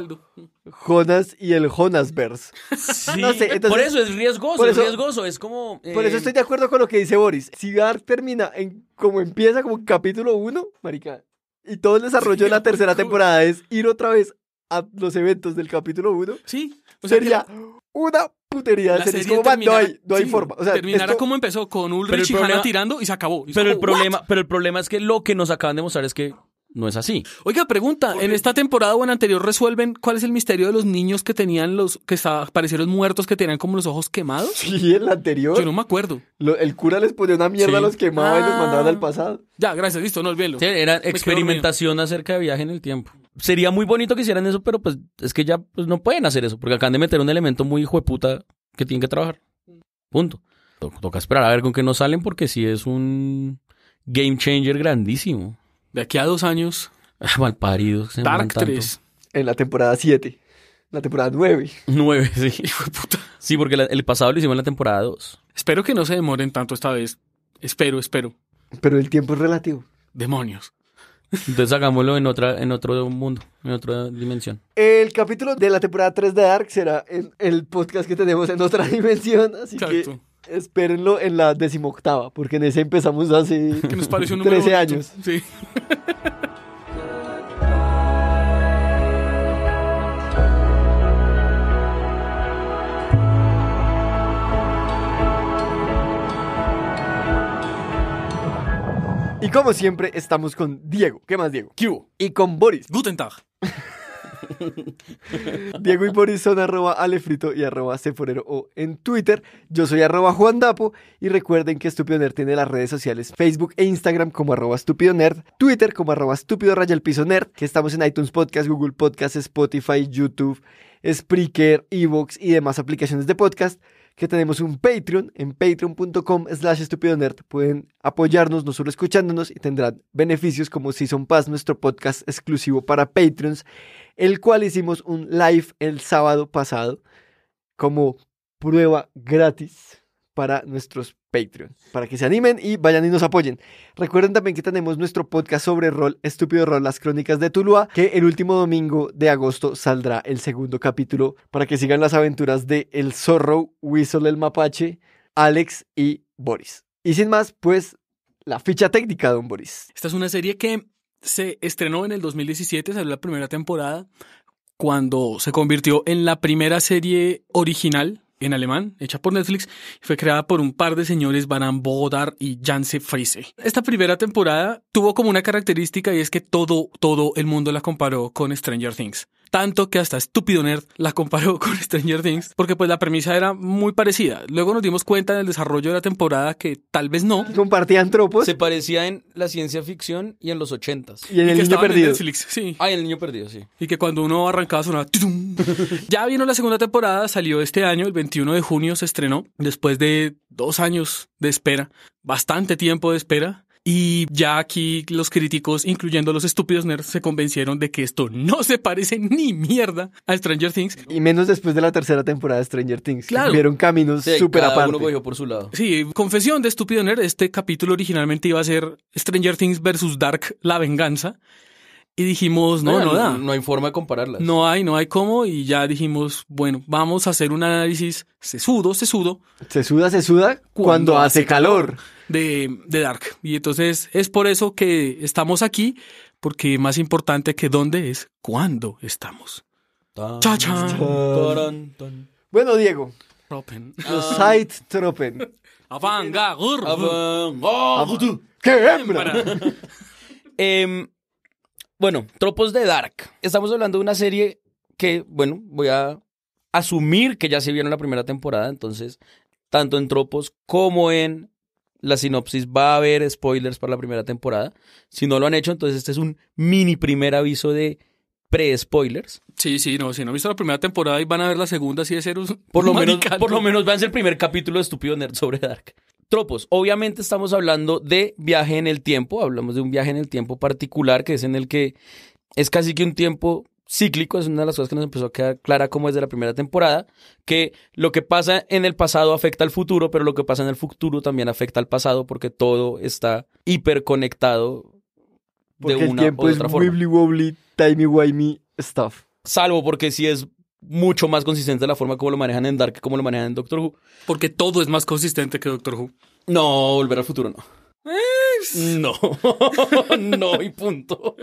Jonas y el Jonasverse. Sí, por eso es riesgoso, por eso, es como... Por eso eh, estoy de acuerdo con lo que dice Boris. Si Dark termina en, como empieza, como capítulo 1, marica, y todo el desarrollo de la pues, tercera temporada es ir otra vez a los eventos del capítulo 1, sí, sería una putería Como, no hay, no forma. O sea, como empezó, con Ulrich y tirando y se acabó. pero, El problema, pero el problema es que lo que nos acaban de mostrar es que no es así. Oiga, pregunta, en esta temporada o en anterior resuelven cuál es el misterio de los niños que tenían los que parecieron muertos que tenían como los ojos quemados? Sí, en la anterior. Yo no me acuerdo. el cura les ponía una mierda a los quemaba y los mandaba ah. al pasado. Ya, gracias, listo, no olvídenlo. era experimentación acerca de viaje en el tiempo. Sería muy bonito que hicieran eso, pero pues es que ya pues, no pueden hacer eso porque acaban de meter un elemento muy hijo que tienen que trabajar. Punto. Toca esperar a ver con qué nos salen porque si es un game changer grandísimo. De aquí a dos años. Ah, malparidos. Dark 3. En la temporada 7. La temporada 9. 9, sí. *laughs* Sí, porque el pasado lo hicimos en la temporada 2. Espero que no se demoren tanto esta vez. Espero, espero. Pero el tiempo es relativo. Demonios. Entonces hagámoslo en, otra, en otro mundo, en otra dimensión. El capítulo de la temporada 3 de Dark será el, el podcast que tenemos en otra *laughs* dimensión, Exacto espérenlo en la decimoctava, porque en ese empezamos hace que un 13 años. Sí. Y como siempre, estamos con Diego. ¿Qué más, Diego? Q Y con Boris. Guten Tag. *laughs* *laughs* Diego y Boris arroba alefrito y arroba ceforero o en Twitter. Yo soy arroba Juan Dapo y recuerden que Estúpido Nerd tiene las redes sociales Facebook e Instagram como arroba Estúpido Nerd, Twitter como arroba Estúpido Raya el Piso Nerd, que estamos en iTunes Podcast, Google Podcast, Spotify, YouTube, Spreaker, Evox y demás aplicaciones de podcast que tenemos un Patreon en patreon.com slash nerd. Pueden apoyarnos, no solo escuchándonos, y tendrán beneficios como Season Pass, nuestro podcast exclusivo para Patreons, el cual hicimos un live el sábado pasado como prueba gratis para nuestros Patreon, para que se animen y vayan y nos apoyen. Recuerden también que tenemos nuestro podcast sobre rol, estúpido rol, las crónicas de Tulúa, que el último domingo de agosto saldrá el segundo capítulo para que sigan las aventuras de El Zorro, Whistle el Mapache, Alex y Boris. Y sin más, pues la ficha técnica, don Boris. Esta es una serie que se estrenó en el 2017, salió la primera temporada, cuando se convirtió en la primera serie original en alemán, hecha por Netflix, fue creada por un par de señores, Baran Bodar y Janse Friese. Esta primera temporada tuvo como una característica y es que todo, todo el mundo la comparó con Stranger Things tanto que hasta Estúpido Nerd la comparó *laughs* con Stranger Things, porque pues la premisa era muy parecida. Luego nos dimos cuenta en el desarrollo de la temporada que tal vez no. Compartían tropos. Se parecía en la ciencia ficción y en los ochentas. Y en el niño perdido. sí. Ah, el niño perdido, sí. Y que cuando uno arrancaba sonaba... *laughs* ya vino la segunda temporada, salió este año, el 21 de junio se estrenó, después de dos años de espera, bastante tiempo de espera. Y ya aquí los críticos, incluyendo los estúpidos nerds, se convencieron de que esto no se parece ni mierda a Stranger Things. Y menos después de la tercera temporada de Stranger Things. Claro. Vieron caminos súper aparte. por su lado. Sí, confesión de estúpido nerd. Este capítulo originalmente iba a ser Stranger Things versus Dark, la venganza. Y dijimos, no, no, no, da. No, hay forma de compararlas. No hay, no hay cómo. Y ya dijimos, bueno, vamos a hacer un análisis Se se sesudo, Se suda, se suda cuando hace calor. De, de Dark. Y entonces es por eso que estamos aquí, porque más importante que dónde es cuando estamos. bueno, Diego. Tropen. *laughs* Los *laughs* ¿Qué hembra? eh, *laughs* Bueno, Tropos de Dark. Estamos hablando de una serie que, bueno, voy a asumir que ya se vieron la primera temporada, entonces, tanto en Tropos como en la sinopsis va a haber spoilers para la primera temporada. Si no lo han hecho, entonces este es un mini primer aviso de pre-spoilers. Sí, sí, no, si no han visto la primera temporada y van a ver la segunda, sí es ser *laughs* Por lo, menos, por lo menos el primer capítulo de Estúpido Nerd sobre Dark tropos. Obviamente estamos hablando de viaje en el tiempo, hablamos de un viaje en el tiempo particular que es en el que es casi que un tiempo cíclico, es una de las cosas que nos empezó a quedar clara como es de la primera temporada, que lo que pasa en el pasado afecta al futuro, pero lo que pasa en el futuro también afecta al pasado porque todo está hiperconectado de porque una el tiempo es Wibbly wobbly, timey wimey stuff. Salvo porque si es mucho más consistente la forma como lo manejan en Dark que como lo manejan en Doctor Who. Porque todo es más consistente que Doctor Who. No, volver al futuro no. No, *laughs* no y punto.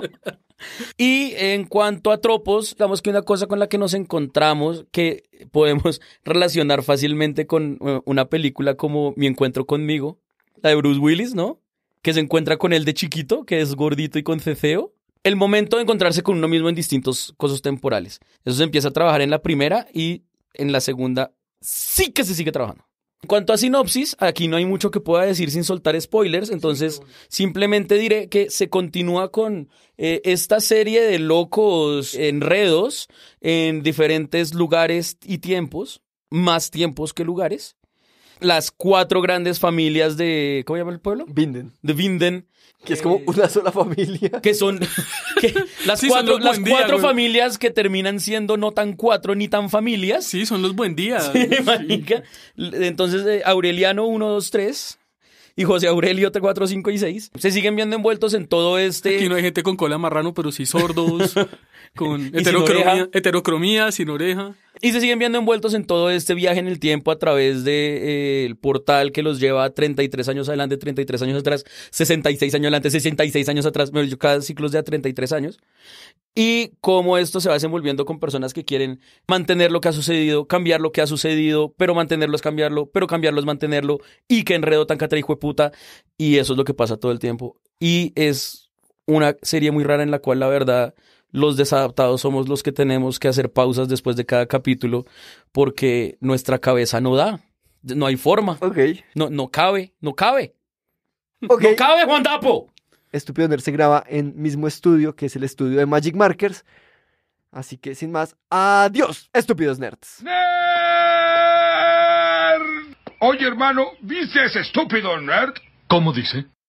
Y en cuanto a tropos, digamos que una cosa con la que nos encontramos que podemos relacionar fácilmente con eh, una película como Mi Encuentro conmigo, la de Bruce Willis, ¿no? Que se encuentra con él de chiquito, que es gordito y con ceceo el momento de encontrarse con uno mismo en distintos cosas temporales. Eso se empieza a trabajar en la primera y en la segunda sí que se sigue trabajando. En cuanto a sinopsis, aquí no hay mucho que pueda decir sin soltar spoilers, entonces simplemente diré que se continúa con eh, esta serie de locos enredos en diferentes lugares y tiempos, más tiempos que lugares, las cuatro grandes familias de. ¿Cómo se llama el pueblo? Vinden. De Vinden. Que es como eh, una sola familia. Que son. *laughs* las cuatro, las cuatro familias que terminan siendo no tan cuatro ni tan familias. Sí, son los buen días. Entonces, eh, Aureliano 1, 2, 3 y José Aurelio 3, 4, 5 y 6. Se siguen viendo envueltos en todo este. Aquí no hay gente con cola marrano, pero sí sordos, *laughs* con heterocromía, sin oreja. Y se siguen viendo envueltos en todo este viaje en el tiempo a través del eh, portal que los lleva 33 años adelante, 33 años atrás, 66 años adelante, 66 años atrás, yo cada ciclo es de a 33 años. Y cómo esto se va desenvolviendo con personas que quieren mantener lo que ha sucedido, cambiar lo que ha sucedido, pero mantenerlo es cambiarlo, pero cambiarlo es mantenerlo, y que enredo tan catra de puta. Y eso es lo que pasa todo el tiempo. Y es una serie muy rara en la cual la verdad los desadaptados somos los que tenemos que hacer pausas después de cada capítulo porque nuestra cabeza no da. No hay forma. Ok. No, no cabe, no cabe. Okay. No cabe, Juan Dapo. Estúpido Nerd se graba en mismo estudio, que es el estudio de Magic Markers. Así que sin más, adiós, estúpidos nerds. ¡Nerd! Oye, hermano, ¿viste ese estúpido nerd? ¿Cómo dice?